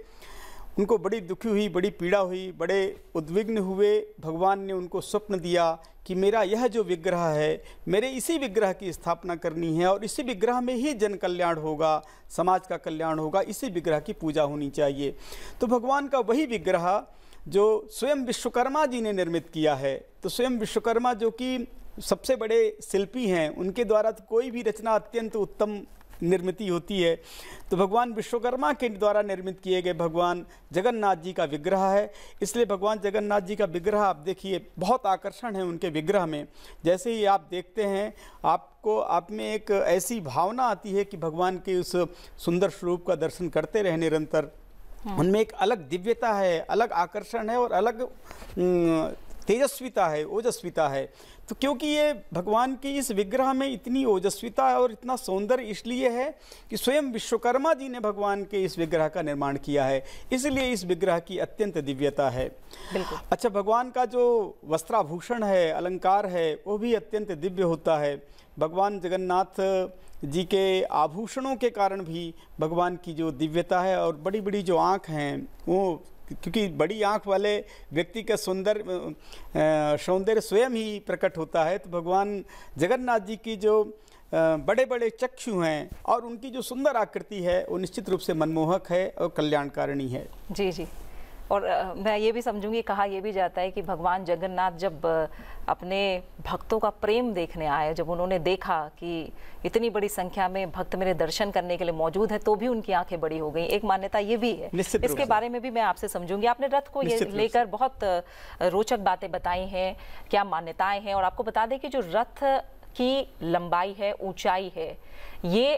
उनको बड़ी दुखी हुई बड़ी पीड़ा हुई बड़े उद्विग्न हुए भगवान ने उनको स्वप्न दिया कि मेरा यह जो विग्रह है मेरे इसी विग्रह की स्थापना करनी है और इसी विग्रह में ही जन कल्याण होगा समाज का कल्याण होगा इसी विग्रह की पूजा होनी चाहिए तो भगवान का वही विग्रह जो स्वयं विश्वकर्मा जी ने निर्मित किया है तो स्वयं विश्वकर्मा जो कि सबसे बड़े शिल्पी हैं उनके द्वारा तो कोई भी रचना अत्यंत उत्तम निर्मित होती है तो भगवान विश्वकर्मा के द्वारा निर्मित किए गए भगवान जगन्नाथ जी का विग्रह है इसलिए भगवान जगन्नाथ जी का विग्रह आप देखिए बहुत आकर्षण है उनके विग्रह में जैसे ही आप देखते हैं आपको आप में एक ऐसी भावना आती है कि भगवान के उस सुंदर स्वरूप का दर्शन करते रहे निरंतर हाँ। उनमें एक अलग दिव्यता है अलग आकर्षण है और अलग तेजस्विता है ओजस्विता है तो क्योंकि ये भगवान की इस विग्रह में इतनी ओजस्विता और इतना सौंदर्य इसलिए है कि स्वयं विश्वकर्मा जी ने भगवान के इस विग्रह का निर्माण किया है इसलिए इस विग्रह की अत्यंत दिव्यता है अच्छा भगवान का जो वस्त्राभूषण है अलंकार है वो भी अत्यंत दिव्य होता है भगवान जगन्नाथ जी के आभूषणों के कारण भी भगवान की जो दिव्यता है और बड़ी बड़ी जो आँख हैं वो क्योंकि बड़ी आँख वाले व्यक्ति का सुंदर सौंदर्य स्वयं ही प्रकट होता है तो भगवान जगन्नाथ जी की जो बड़े बड़े चक्षु हैं और उनकी जो सुंदर आकृति है वो निश्चित रूप से मनमोहक है और कल्याणकारिणी है जी जी और मैं ये भी समझूंगी कहा यह भी जाता है कि भगवान जगन्नाथ जब अपने भक्तों का प्रेम देखने आए जब उन्होंने देखा कि इतनी बड़ी संख्या में भक्त मेरे दर्शन करने के लिए मौजूद है तो भी उनकी आंखें बड़ी हो गई एक मान्यता ये भी है इसके बारे में भी मैं आपसे समझूंगी आपने रथ को ये लेकर बहुत रोचक बातें बताई हैं क्या मान्यताएं हैं और आपको बता दें कि जो रथ की लंबाई है ऊंचाई है ये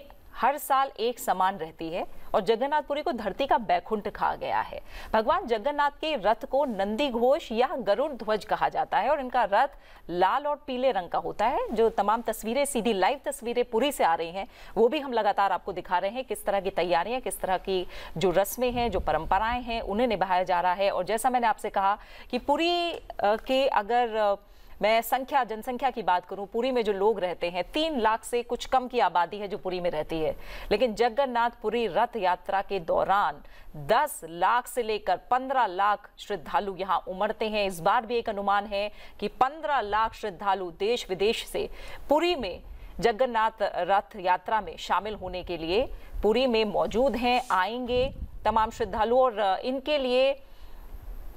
हर साल एक समान रहती है और जगन्नाथपुरी को धरती का बैकुंठ कहा गया है भगवान जगन्नाथ के रथ को नंदी घोष या गरुड़ ध्वज कहा जाता है और इनका रथ लाल और पीले रंग का होता है जो तमाम तस्वीरें सीधी लाइव तस्वीरें पूरी से आ रही हैं वो भी हम लगातार आपको दिखा रहे हैं किस तरह की तैयारियां किस तरह की जो रस्में हैं जो परंपराएं हैं उन्हें निभाया जा रहा है और जैसा मैंने आपसे कहा कि पूरी के अगर मैं संख्या जनसंख्या की बात करूं पुरी में जो लोग रहते हैं तीन लाख से कुछ कम की आबादी है जो पुरी में रहती है लेकिन जगन्नाथपुरी रथ यात्रा के दौरान दस लाख से लेकर पंद्रह लाख श्रद्धालु यहाँ उमड़ते हैं इस बार भी एक अनुमान है कि पंद्रह लाख श्रद्धालु देश विदेश से पुरी में जगन्नाथ रथ यात्रा में शामिल होने के लिए पुरी में मौजूद हैं आएंगे तमाम श्रद्धालु और इनके लिए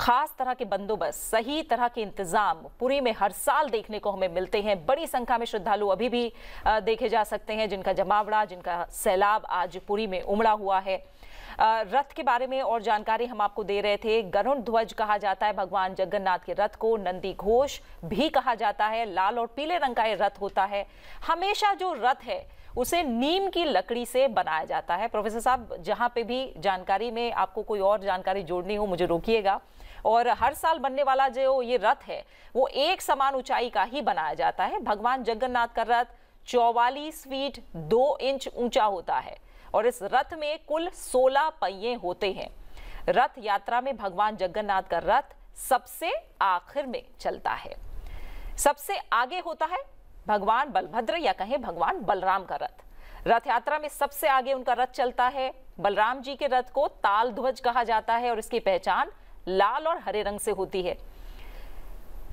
खास तरह के बंदोबस्त सही तरह के इंतजाम पुरी में हर साल देखने को हमें मिलते हैं बड़ी संख्या में श्रद्धालु अभी भी देखे जा सकते हैं जिनका जमावड़ा जिनका सैलाब आज पुरी में उमड़ा हुआ है रथ के बारे में और जानकारी हम आपको दे रहे थे गरुण ध्वज कहा जाता है भगवान जगन्नाथ के रथ को नंदी घोष भी कहा जाता है लाल और पीले रंग का ये रथ होता है हमेशा जो रथ है उसे नीम की लकड़ी से बनाया जाता है प्रोफेसर साहब जहाँ पे भी जानकारी में आपको कोई और जानकारी जोड़नी हो मुझे रोकिएगा और हर साल बनने वाला जो ये रथ है वो एक समान ऊंचाई का ही बनाया जाता है भगवान जगन्नाथ का रथ चौवालीस फीट दो इंच ऊंचा होता है और इस रथ में कुल सोलह पहिए होते हैं रथ यात्रा में भगवान जगन्नाथ का रथ सबसे आखिर में चलता है सबसे आगे होता है भगवान बलभद्र या कहें भगवान बलराम का रथ रथ यात्रा में सबसे आगे उनका रथ चलता है बलराम जी के रथ को ताल ध्वज कहा जाता है और इसकी पहचान लाल और हरे रंग से होती है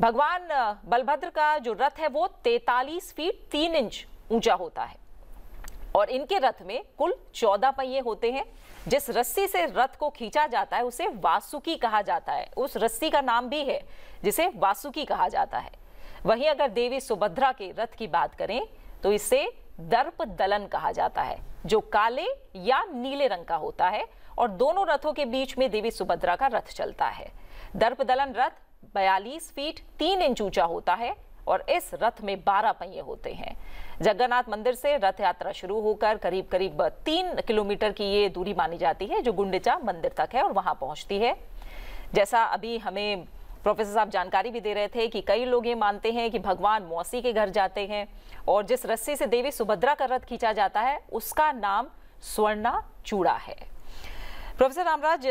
भगवान बलभद्र का जो रथ है वो 43 फीट 3 इंच ऊंचा होता है और इनके रथ में कुल 14 पहिए होते हैं जिस रस्सी से रथ को खींचा जाता है उसे वासुकी कहा जाता है उस रस्सी का नाम भी है जिसे वासुकी कहा जाता है वहीं अगर देवी सुभद्रा के रथ की बात करें तो इसे दर्प दलन कहा जाता है जो काले या नीले रंग का होता है और दोनों रथों के बीच में देवी सुभद्रा का रथ चलता है दर्प दलन रथ 42 फीट 3 इंच ऊंचा होता है और इस रथ में 12 पहिए होते हैं जगन्नाथ मंदिर से रथ यात्रा शुरू होकर करीब करीब तीन किलोमीटर की ये दूरी मानी जाती है जो गुंडेचा मंदिर तक है और वहां पहुंचती है जैसा अभी हमें प्रोफेसर साहब जानकारी भी दे रहे थे कि कई लोग ये मानते हैं कि भगवान मौसी के घर जाते हैं और जिस रस्सी से देवी सुभद्रा का रथ खींचा जाता है उसका नाम स्वर्णा चूड़ा है प्रोफेसर रामराज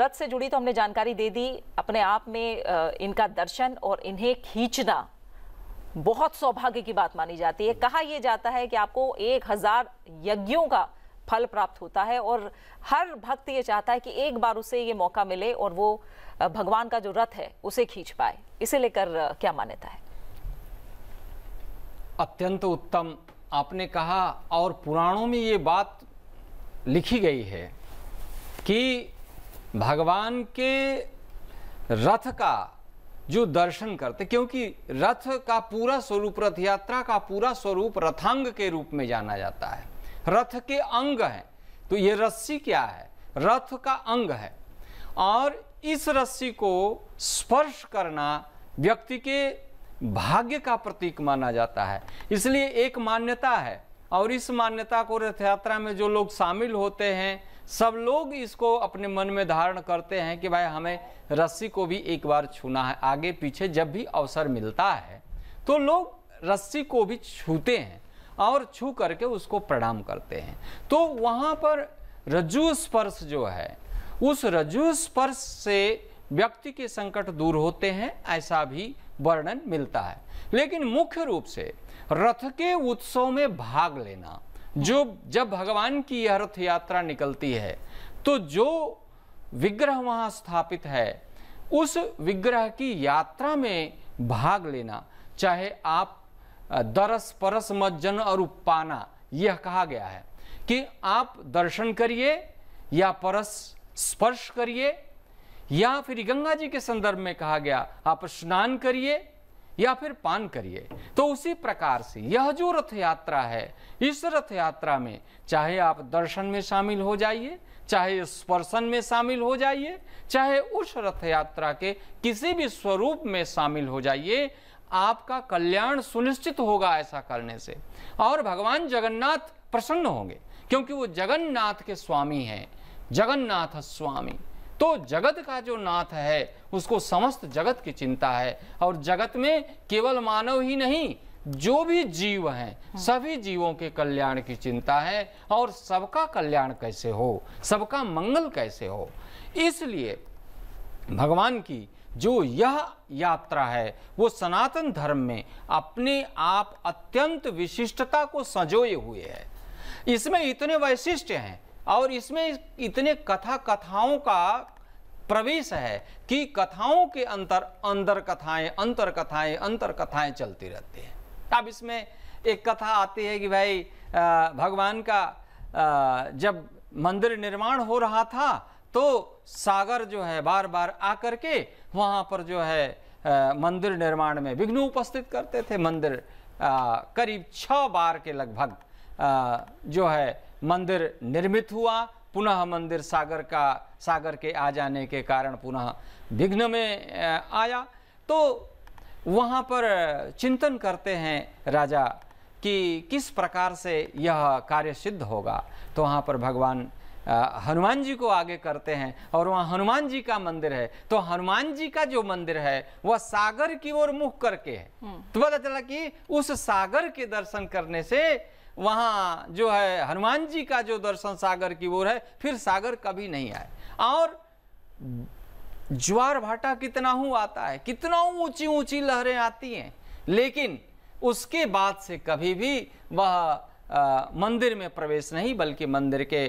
रथ से जुड़ी तो हमने जानकारी दे दी अपने आप में इनका दर्शन और इन्हें खींचना बहुत सौभाग्य की बात मानी जाती है कहा यह जाता है कि आपको एक हजार यज्ञों का फल प्राप्त होता है और हर भक्त ये चाहता है कि एक बार उसे ये मौका मिले और वो भगवान का जो रथ है उसे खींच पाए इसे लेकर क्या मान्यता है अत्यंत उत्तम आपने कहा और पुराणों में ये बात लिखी गई है कि भगवान के रथ का जो दर्शन करते क्योंकि रथ का पूरा स्वरूप रथ यात्रा का पूरा स्वरूप रथांग के रूप में जाना जाता है रथ के अंग हैं तो ये रस्सी क्या है रथ का अंग है और इस रस्सी को स्पर्श करना व्यक्ति के भाग्य का प्रतीक माना जाता है इसलिए एक मान्यता है और इस मान्यता को रथ यात्रा में जो लोग शामिल होते हैं सब लोग इसको अपने मन में धारण करते हैं कि भाई हमें रस्सी को भी एक बार छूना है आगे पीछे जब भी अवसर मिलता है तो लोग रस्सी को भी छूते हैं और छू करके उसको प्रणाम करते हैं तो वहाँ पर रज्जु स्पर्श जो है उस रज्जु स्पर्श से व्यक्ति के संकट दूर होते हैं ऐसा भी वर्णन मिलता है लेकिन मुख्य रूप से रथ के उत्सव में भाग लेना जो जब भगवान की यह रथ यात्रा निकलती है तो जो विग्रह वहाँ स्थापित है उस विग्रह की यात्रा में भाग लेना चाहे आप दरस परस मज्जन और उपाना यह कहा गया है कि आप दर्शन करिए या परस स्पर्श करिए या फिर गंगा जी के संदर्भ में कहा गया आप स्नान करिए या फिर पान करिए तो उसी प्रकार से यह जो रथ यात्रा है इस रथ यात्रा में चाहे आप दर्शन में शामिल हो जाइए चाहे स्पर्शन में शामिल हो जाइए चाहे उस रथ यात्रा के किसी भी स्वरूप में शामिल हो जाइए आपका कल्याण सुनिश्चित होगा ऐसा करने से और भगवान जगन्नाथ प्रसन्न होंगे क्योंकि वो जगन्नाथ के स्वामी हैं जगन्नाथ स्वामी तो जगत का जो नाथ है उसको समस्त जगत की चिंता है और जगत में केवल मानव ही नहीं जो भी जीव हैं सभी जीवों के कल्याण की चिंता है और सबका कल्याण कैसे हो सबका मंगल कैसे हो इसलिए भगवान की जो यह यात्रा है वो सनातन धर्म में अपने आप अत्यंत विशिष्टता को संजोए हुए है इसमें इतने वैशिष्ट हैं और इसमें इतने कथा कथाओं का प्रवेश है कि कथाओं के अंतर अंदर कथाएं अंतर कथाएं अंतर कथाएं चलती रहती हैं अब इसमें एक कथा आती है कि भाई भगवान का जब मंदिर निर्माण हो रहा था तो सागर जो है बार बार आकर के वहाँ पर जो है मंदिर निर्माण में विघ्न उपस्थित करते थे मंदिर करीब छः बार के लगभग जो है मंदिर निर्मित हुआ पुनः मंदिर सागर का सागर के आ जाने के कारण पुनः विघ्न में आया तो वहाँ पर चिंतन करते हैं राजा कि किस प्रकार से यह कार्य सिद्ध होगा तो वहाँ पर भगवान हनुमान जी को आगे करते हैं और वहाँ हनुमान जी का मंदिर है तो हनुमान जी का जो मंदिर है वह सागर की ओर मुख करके है हम्म। तो पता चला कि उस सागर के दर्शन करने से वहाँ जो है हनुमान जी का जो दर्शन सागर की ओर है फिर सागर कभी नहीं आए और ज्वार भाटा कितना हूँ आता है कितना ऊंची ऊंची लहरें आती हैं लेकिन उसके बाद से कभी भी वह आ, मंदिर में प्रवेश नहीं बल्कि मंदिर के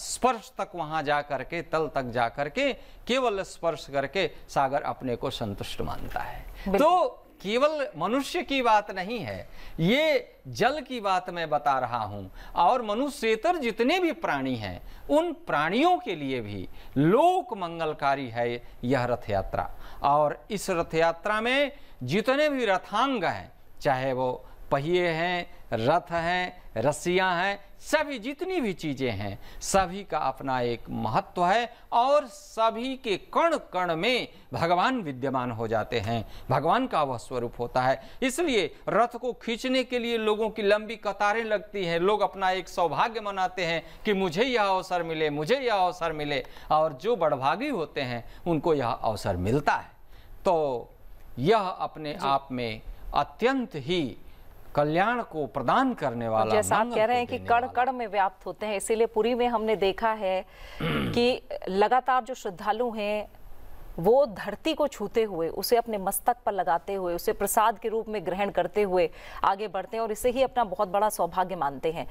स्पर्श तक वहाँ जा कर के तल तक जा कर के केवल स्पर्श करके सागर अपने को संतुष्ट मानता है तो केवल मनुष्य की बात नहीं है ये जल की बात मैं बता रहा हूँ और मनुष्यतर जितने भी प्राणी हैं उन प्राणियों के लिए भी लोक मंगलकारी है यह रथ यात्रा और इस रथ यात्रा में जितने भी रथांग हैं चाहे वो पहिए हैं रथ हैं रस्सियाँ हैं सभी जितनी भी चीज़ें हैं सभी का अपना एक महत्व है और सभी के कण कण में भगवान विद्यमान हो जाते हैं भगवान का वह स्वरूप होता है इसलिए रथ को खींचने के लिए लोगों की लंबी कतारें लगती हैं लोग अपना एक सौभाग्य मनाते हैं कि मुझे यह अवसर मिले मुझे यह अवसर मिले और जो बड़भागी होते हैं उनको यह अवसर मिलता है तो यह अपने आप में अत्यंत ही कल्याण को प्रदान करने वाला जैसा आप कह रहे हैं कि कड़ कड़ में व्याप्त होते हैं इसीलिए पुरी में हमने देखा है <clears throat> कि लगातार जो श्रद्धालु हैं वो धरती को छूते हुए उसे अपने मस्तक पर लगाते हुए उसे प्रसाद के रूप में ग्रहण करते हुए आगे बढ़ते हैं और इसे ही अपना बहुत बड़ा सौभाग्य मानते हैं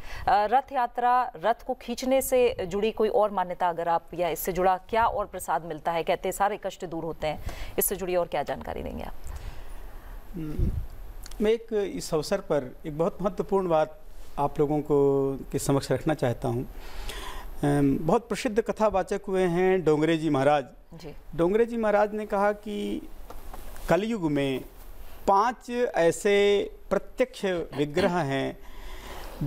रथ यात्रा रथ को खींचने से जुड़ी कोई और मान्यता अगर आप या इससे जुड़ा क्या और प्रसाद मिलता है कहते सारे कष्ट दूर होते हैं इससे जुड़ी और क्या जानकारी देंगे आप हम्म, मैं एक इस अवसर पर एक बहुत महत्वपूर्ण बात आप लोगों को के समक्ष रखना चाहता हूँ बहुत प्रसिद्ध कथावाचक हुए हैं डोंगरे जी महाराज डोंगरे जी महाराज ने कहा कि कलयुग में पांच ऐसे प्रत्यक्ष विग्रह हैं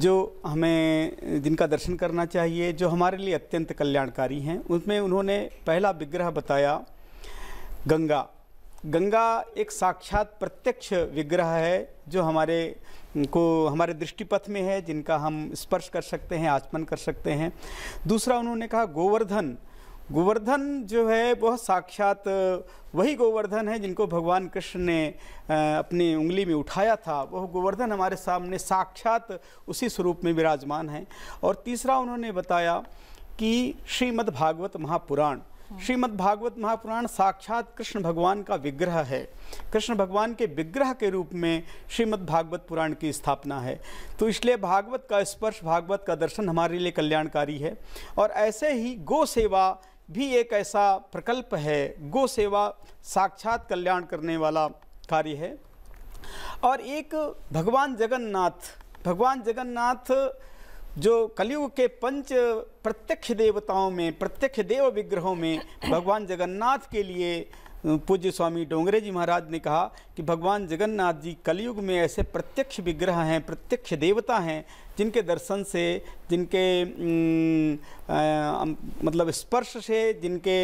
जो हमें जिनका दर्शन करना चाहिए जो हमारे लिए अत्यंत कल्याणकारी हैं उसमें उन्होंने पहला विग्रह बताया गंगा गंगा एक साक्षात प्रत्यक्ष विग्रह है जो हमारे को हमारे दृष्टिपथ में है जिनका हम स्पर्श कर सकते हैं आचमन कर सकते हैं दूसरा उन्होंने कहा गोवर्धन गोवर्धन जो है वह साक्षात वही गोवर्धन है जिनको भगवान कृष्ण ने अपनी उंगली में उठाया था वह गोवर्धन हमारे सामने साक्षात उसी स्वरूप में विराजमान है और तीसरा उन्होंने बताया कि श्रीमद्भागवत महापुराण श्रीमद् भागवत महापुराण साक्षात कृष्ण भगवान का विग्रह है कृष्ण भगवान के विग्रह के रूप में श्रीमद् भागवत पुराण की स्थापना है तो इसलिए भागवत का स्पर्श भागवत का दर्शन हमारे लिए कल्याणकारी है और ऐसे ही गो सेवा भी एक ऐसा प्रकल्प है गो सेवा साक्षात कल्याण करने वाला कार्य है और एक भगवान जगन्नाथ भगवान जगन्नाथ जो कलयुग के पंच प्रत्यक्ष देवताओं में प्रत्यक्ष देव विग्रहों में भगवान जगन्नाथ के लिए पूज्य स्वामी डोंगरे जी महाराज ने कहा कि भगवान जगन्नाथ जी कलयुग में ऐसे प्रत्यक्ष विग्रह हैं प्रत्यक्ष देवता हैं जिनके दर्शन से जिनके आ, मतलब स्पर्श से जिनके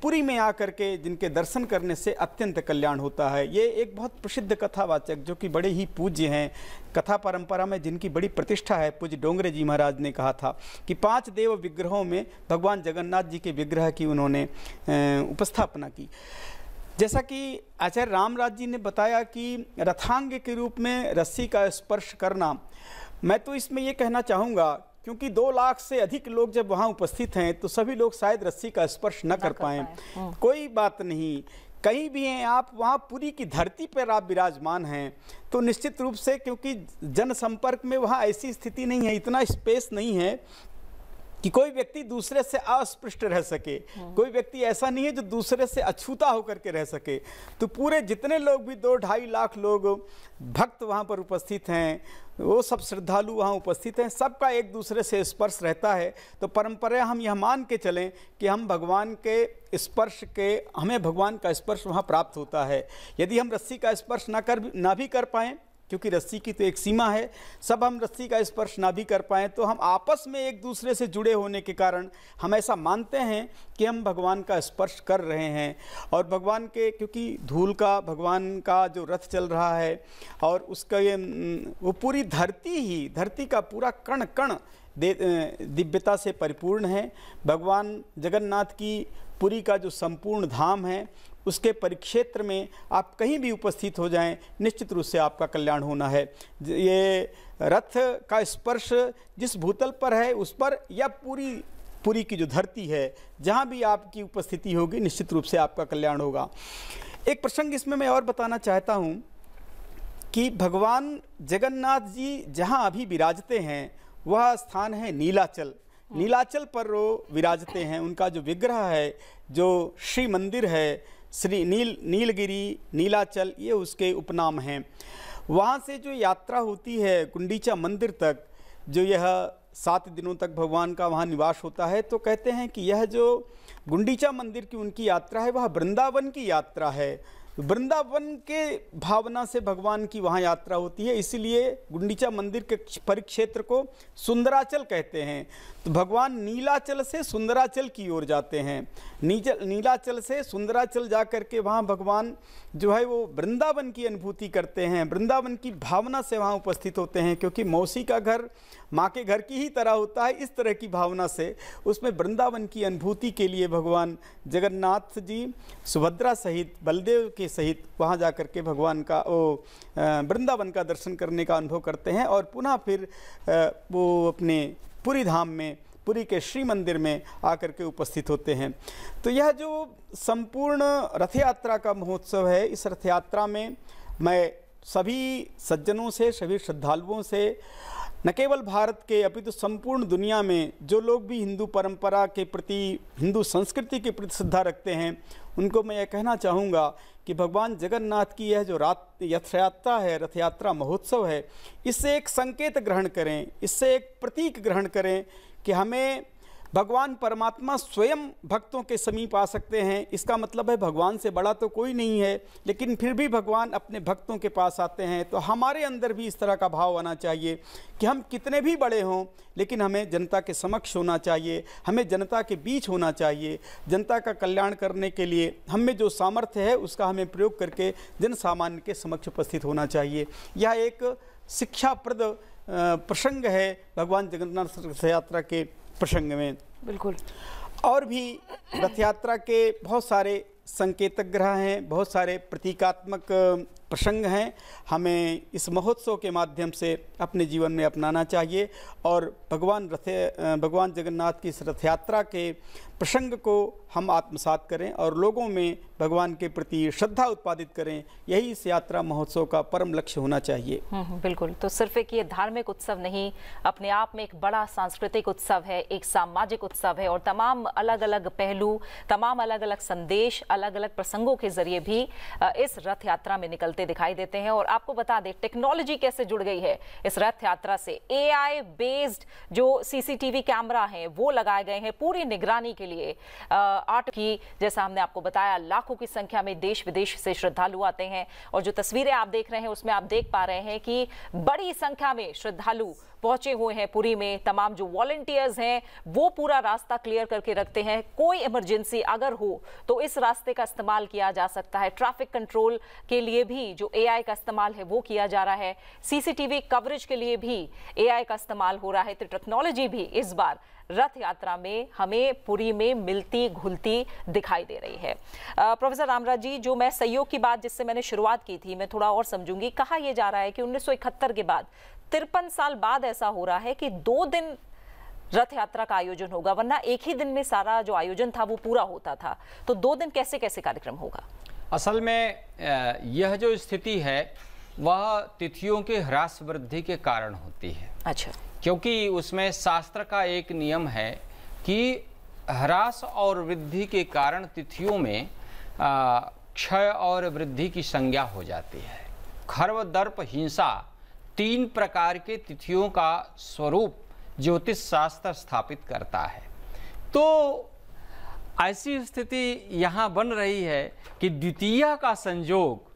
पुरी में आकर के जिनके दर्शन करने से अत्यंत कल्याण होता है ये एक बहुत प्रसिद्ध कथावाचक जो कि बड़े ही पूज्य हैं कथा परंपरा में जिनकी बड़ी प्रतिष्ठा है पूज्य डोंगरे जी महाराज ने कहा था कि पांच देव विग्रहों में भगवान जगन्नाथ जी के विग्रह की उन्होंने उपस्थापना की जैसा कि आचार्य रामराज जी ने बताया कि रथांग के रूप में रस्सी का स्पर्श करना मैं तो इसमें यह कहना चाहूँगा क्योंकि दो लाख से अधिक लोग जब वहाँ उपस्थित हैं तो सभी लोग शायद रस्सी का स्पर्श न कर पाए हम्म। कोई बात नहीं कहीं भी हैं आप वहाँ पूरी की धरती पर आप विराजमान हैं तो निश्चित रूप से क्योंकि जनसंपर्क में वहाँ ऐसी स्थिति नहीं है इतना स्पेस नहीं है कि कोई व्यक्ति दूसरे से अस्पृष्ट रह सके कोई व्यक्ति ऐसा नहीं है जो दूसरे से अछूता होकर के रह सके तो पूरे जितने लोग भी दो ढाई लाख लोग भक्त वहाँ पर उपस्थित हैं वो सब श्रद्धालु वहाँ उपस्थित हैं सबका एक दूसरे से स्पर्श रहता है तो परंपरा हम यह मान के चलें कि हम भगवान के स्पर्श के हमें भगवान का स्पर्श वहाँ प्राप्त होता है यदि हम रस्सी का स्पर्श ना कर ना भी कर पाएँ क्योंकि रस्सी की तो एक सीमा है सब हम रस्सी का स्पर्श ना भी कर पाएँ तो हम आपस में एक दूसरे से जुड़े होने के कारण हम ऐसा मानते हैं कि हम भगवान का स्पर्श कर रहे हैं और भगवान के क्योंकि धूल का भगवान का जो रथ चल रहा है और उसका ये वो पूरी धरती ही धरती का पूरा कण कण दिव्यता से परिपूर्ण है भगवान जगन्नाथ की पुरी का जो संपूर्ण धाम है उसके परिक्षेत्र में आप कहीं भी उपस्थित हो जाएं निश्चित रूप से आपका कल्याण होना है ये रथ का स्पर्श जिस भूतल पर है उस पर या पूरी पूरी की जो धरती है जहाँ भी आपकी उपस्थिति होगी निश्चित रूप से आपका कल्याण होगा एक प्रसंग इसमें मैं और बताना चाहता हूँ कि भगवान जगन्नाथ जी जहाँ अभी विराजते हैं वह स्थान है नीलाचल नीलाचल पर वो विराजते हैं उनका जो विग्रह है जो श्री मंदिर है श्री नील नीलगिरी नीलाचल ये उसके उपनाम हैं वहाँ से जो यात्रा होती है गुंडीचा मंदिर तक जो यह सात दिनों तक भगवान का वहाँ निवास होता है तो कहते हैं कि यह जो गुंडीचा मंदिर की उनकी यात्रा है वह वृंदावन की यात्रा है वृंदावन के भावना से भगवान की वहाँ यात्रा होती है इसीलिए गुंडीचा मंदिर के परिक्षेत्र को सुंदराचल कहते हैं तो भगवान नीलाचल से सुंदराचल की ओर जाते हैं नीचल नीलाचल से सुंदराचल जा कर के वहाँ भगवान जो है वो वृंदावन की अनुभूति करते हैं वृंदावन की भावना से वहाँ उपस्थित होते हैं क्योंकि मौसी का घर माँ के घर की ही तरह होता है इस तरह की भावना से उसमें वृंदावन की अनुभूति के लिए भगवान जगन्नाथ जी सुभद्रा सहित बलदेव के सहित वहाँ जा कर के भगवान का वो वृंदावन का दर्शन करने का अनुभव करते हैं और पुनः फिर वो अपने पुरी धाम में पुरी के श्री मंदिर में आकर के उपस्थित होते हैं तो यह जो संपूर्ण रथ यात्रा का महोत्सव है इस रथ यात्रा में मैं सभी सज्जनों से सभी श्रद्धालुओं से न केवल भारत के अपितु तो संपूर्ण दुनिया में जो लोग भी हिंदू परंपरा के प्रति हिंदू संस्कृति के प्रति श्रद्धा रखते हैं उनको मैं यह कहना चाहूँगा कि भगवान जगन्नाथ की यह जो रात रथ यात्रा है रथ यात्रा महोत्सव है इससे एक संकेत ग्रहण करें इससे एक प्रतीक ग्रहण करें कि हमें भगवान परमात्मा स्वयं भक्तों के समीप आ सकते हैं इसका मतलब है भगवान से बड़ा तो कोई नहीं है लेकिन फिर भी भगवान अपने भक्तों के पास आते हैं तो हमारे अंदर भी इस तरह का भाव आना चाहिए कि हम कितने भी बड़े हों लेकिन हमें जनता के समक्ष होना चाहिए हमें जनता के बीच होना चाहिए जनता का कल्याण करने के लिए हम में जो सामर्थ्य है उसका हमें प्रयोग करके जन सामान्य के समक्ष उपस्थित होना चाहिए यह एक शिक्षाप्रद प्रसंग है भगवान जगन्नाथ रथ यात्रा के प्रसंग में बिल्कुल और भी रथ यात्रा के बहुत सारे संकेतक ग्रह हैं बहुत सारे प्रतीकात्मक प्रसंग हैं हमें इस महोत्सव के माध्यम से अपने जीवन में अपनाना चाहिए और भगवान रथ भगवान जगन्नाथ की इस रथ यात्रा के प्रसंग को हम आत्मसात करें और लोगों में भगवान के प्रति श्रद्धा उत्पादित करें यही इस यात्रा महोत्सव का परम लक्ष्य होना चाहिए हम्म, हम्म, बिल्कुल तो सिर्फ एक ये धार्मिक उत्सव नहीं अपने आप में एक बड़ा सांस्कृतिक उत्सव है एक सामाजिक उत्सव है और तमाम अलग अलग पहलू तमाम अलग अलग संदेश अलग अलग प्रसंगों के जरिए भी इस रथ यात्रा में निकलते दिखाई देते हैं और आपको बता दें टेक्नोलॉजी कैसे जुड़ गई है इस रथ यात्रा से ए बेस्ड जो सीसीटीवी कैमरा है वो लगाए गए हैं पूरी निगरानी के के लिए आठ की जैसा हमने आपको बताया लाखों की संख्या में देश विदेश से श्रद्धालु आते हैं और जो तस्वीरें आप देख रहे हैं उसमें आप देख पा रहे हैं कि बड़ी संख्या में श्रद्धालु पहुंचे हुए हैं पुरी में तमाम जो वॉलेंटियर्स हैं वो पूरा रास्ता क्लियर करके रखते हैं कोई इमरजेंसी अगर हो तो इस रास्ते का इस्तेमाल किया जा सकता है ट्रैफिक कंट्रोल के लिए भी जो एआई का इस्तेमाल है वो किया जा रहा है सीसीटीवी कवरेज के लिए भी एआई का इस्तेमाल हो रहा है तो टेक्नोलॉजी भी इस बार रथ यात्रा में हमें पुरी में मिलती घुलती दिखाई दे रही है प्रोफेसर रामराज जी जो मैं सहयोग की बात जिससे मैंने शुरुआत की थी मैं थोड़ा और समझूंगी कहा यह जा रहा है कि 1971 के बाद तिरपन साल बाद ऐसा हो रहा है कि दो दिन रथ यात्रा का आयोजन होगा वरना एक ही दिन में सारा जो आयोजन था वो पूरा होता था तो दो दिन कैसे कैसे कार्यक्रम होगा असल में यह जो स्थिति है वह तिथियों के ह्रास वृद्धि के कारण होती है अच्छा क्योंकि उसमें शास्त्र का एक नियम है कि ह्रास और वृद्धि के कारण तिथियों में क्षय और वृद्धि की संज्ञा हो जाती है खर्व दर्प हिंसा तीन प्रकार के तिथियों का स्वरूप ज्योतिष शास्त्र स्थापित करता है तो ऐसी स्थिति यहाँ बन रही है कि द्वितीय का संजोग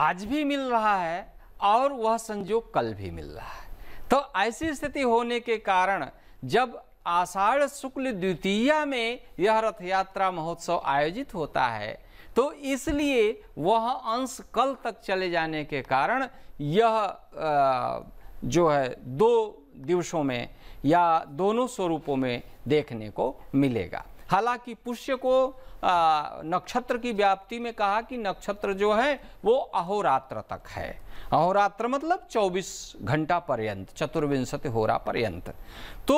आज भी मिल रहा है और वह संजोग कल भी मिल रहा है तो ऐसी स्थिति होने के कारण जब आषाढ़ शुक्ल द्वितीय में यह रथ यात्रा महोत्सव आयोजित होता है तो इसलिए वह अंश कल तक चले जाने के कारण यह जो है दो दिवसों में या दोनों स्वरूपों में देखने को मिलेगा हालांकि पुष्य को नक्षत्र की व्याप्ति में कहा कि नक्षत्र जो है वो अहोरात्र तक है अहोरात्र मतलब 24 घंटा पर्यंत चतुर्विंशति होरा पर्यंत तो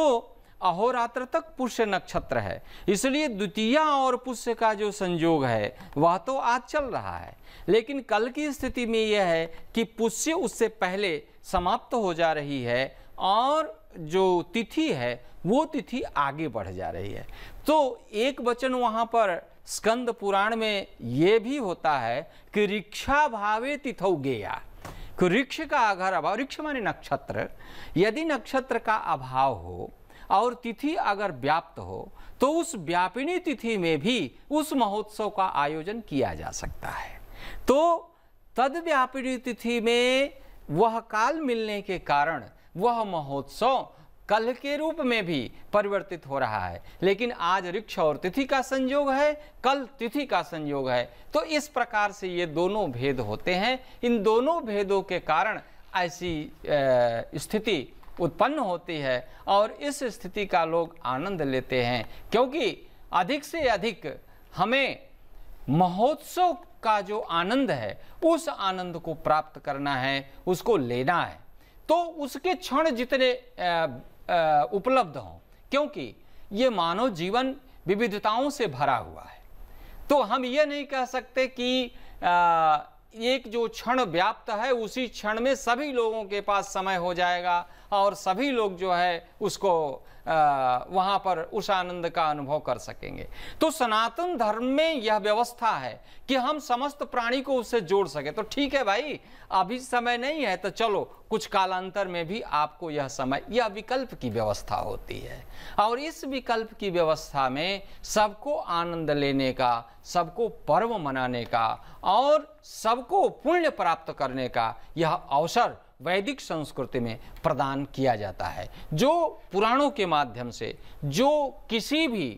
अहोरात्र तक पुष्य नक्षत्र है इसलिए द्वितीय और पुष्य का जो संयोग है वह तो आज चल रहा है लेकिन कल की स्थिति में यह है कि पुष्य उससे पहले समाप्त हो जा रही है और जो तिथि है वो तिथि आगे बढ़ जा रही है तो एक वचन वहाँ पर स्कंद पुराण में ये भी होता है कि रिक्षा भावे तिथौ गेया वृक्ष का अगर अभाव वृक्ष माने नक्षत्र यदि नक्षत्र का अभाव हो और तिथि अगर व्याप्त हो तो उस व्यापिनी तिथि में भी उस महोत्सव का आयोजन किया जा सकता है तो तद व्यापिनी तिथि में वह काल मिलने के कारण वह महोत्सव कल के रूप में भी परिवर्तित हो रहा है लेकिन आज रिक्ष और तिथि का संयोग है कल तिथि का संयोग है तो इस प्रकार से ये दोनों भेद होते हैं इन दोनों भेदों के कारण ऐसी स्थिति उत्पन्न होती है और इस स्थिति का लोग आनंद लेते हैं क्योंकि अधिक से अधिक हमें महोत्सव का जो आनंद है उस आनंद को प्राप्त करना है उसको लेना है तो उसके क्षण जितने उपलब्ध हों क्योंकि ये मानव जीवन विविधताओं से भरा हुआ है तो हम ये नहीं कह सकते कि आ, एक जो क्षण व्याप्त है उसी क्षण में सभी लोगों के पास समय हो जाएगा और सभी लोग जो है उसको वहाँ पर उस आनंद का अनुभव कर सकेंगे तो सनातन धर्म में यह व्यवस्था है कि हम समस्त प्राणी को उससे जोड़ सके तो ठीक है भाई अभी समय नहीं है तो चलो कुछ कालांतर में भी आपको यह समय यह विकल्प की व्यवस्था होती है और इस विकल्प की व्यवस्था में सबको आनंद लेने का सबको पर्व मनाने का और सबको पुण्य प्राप्त करने का यह अवसर वैदिक संस्कृति में प्रदान किया जाता है जो पुराणों के माध्यम से जो किसी भी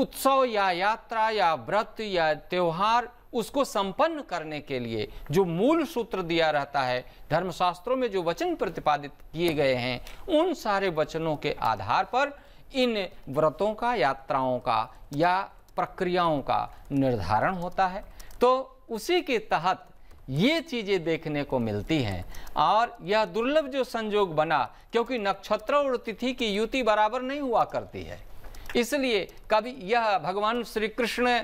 उत्सव या यात्रा या व्रत या त्यौहार उसको संपन्न करने के लिए जो मूल सूत्र दिया रहता है धर्मशास्त्रों में जो वचन प्रतिपादित किए गए हैं उन सारे वचनों के आधार पर इन व्रतों का यात्राओं का या प्रक्रियाओं का निर्धारण होता है तो उसी के तहत ये चीज़ें देखने को मिलती हैं और यह दुर्लभ जो संजोग बना क्योंकि नक्षत्र और तिथि की युति बराबर नहीं हुआ करती है इसलिए कभी यह भगवान श्री कृष्ण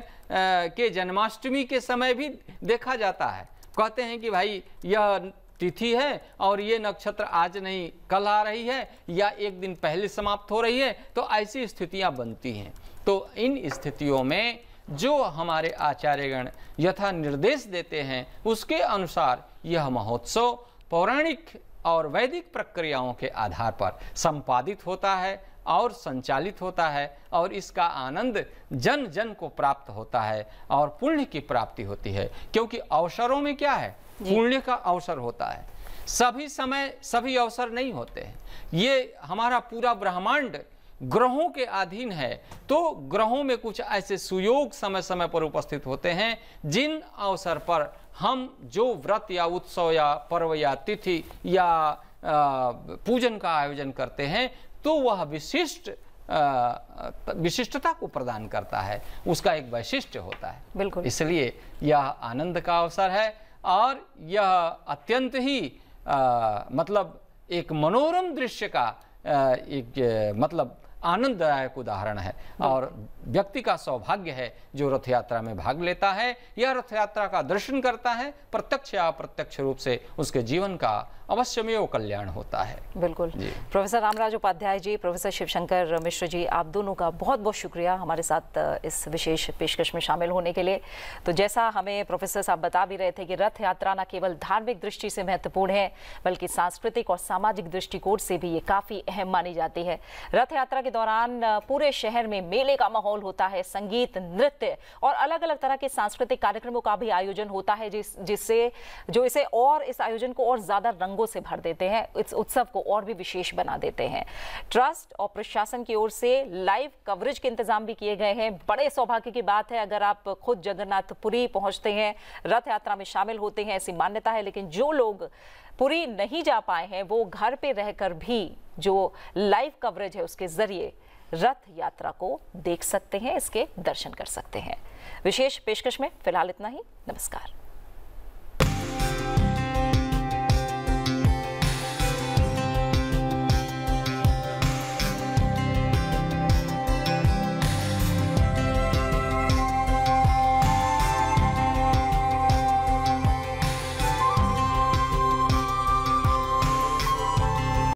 के जन्माष्टमी के समय भी देखा जाता है कहते हैं कि भाई यह तिथि है और ये नक्षत्र आज नहीं कल आ रही है या एक दिन पहले समाप्त हो रही है तो ऐसी स्थितियाँ बनती हैं तो इन स्थितियों में जो हमारे आचार्यगण यथा निर्देश देते हैं उसके अनुसार यह महोत्सव पौराणिक और वैदिक प्रक्रियाओं के आधार पर संपादित होता है और संचालित होता है और इसका आनंद जन जन को प्राप्त होता है और पुण्य की प्राप्ति होती है क्योंकि अवसरों में क्या है पुण्य का अवसर होता है सभी समय सभी अवसर नहीं होते हैं ये हमारा पूरा ब्रह्मांड ग्रहों के अधीन है तो ग्रहों में कुछ ऐसे सुयोग समय समय पर उपस्थित होते हैं जिन अवसर पर हम जो व्रत या उत्सव या पर्व या तिथि या पूजन का आयोजन करते हैं तो वह विशिष्ट विशिष्टता को प्रदान करता है उसका एक वैशिष्ट होता है बिल्कुल इसलिए यह आनंद का अवसर है और यह अत्यंत ही आ, मतलब एक मनोरम दृश्य का आ, एक मतलब आनंददायक उदाहरण है हाँ। और व्यक्ति का सौभाग्य है जो रथ यात्रा में भाग लेता है या रथ यात्रा का दर्शन करता है प्रत्यक्ष या अप्रत्यक्ष रूप से उसके जीवन का अवश्यमेव कल्याण होता है बिल्कुल प्रोफेसर रामराज उपाध्याय जी प्रोफेसर शिवशंकर मिश्र जी आप दोनों का बहुत बहुत शुक्रिया हमारे साथ इस विशेष पेशकश में शामिल होने के लिए तो जैसा हमें प्रोफेसर साहब बता भी रहे थे कि रथ यात्रा न केवल धार्मिक दृष्टि से महत्वपूर्ण है बल्कि सांस्कृतिक और सामाजिक दृष्टिकोण से भी ये काफ़ी अहम मानी जाती है रथ यात्रा के दौरान पूरे शहर में मेले का माहौल माहौल होता है संगीत नृत्य और अलग अलग तरह के सांस्कृतिक कार्यक्रमों का भी आयोजन होता है जिस जिससे जो इसे और इस आयोजन को और ज़्यादा रंगों से भर देते हैं इस उत्सव को और भी विशेष बना देते हैं ट्रस्ट और प्रशासन की ओर से लाइव कवरेज के इंतजाम भी किए गए हैं बड़े सौभाग्य की बात है अगर आप खुद जगन्नाथपुरी पहुंचते हैं रथ यात्रा में शामिल होते हैं ऐसी मान्यता है लेकिन जो लोग पुरी नहीं जा पाए हैं वो घर पे रहकर भी जो लाइव कवरेज है उसके जरिए रथ यात्रा को देख सकते हैं इसके दर्शन कर सकते हैं विशेष पेशकश में फिलहाल इतना ही नमस्कार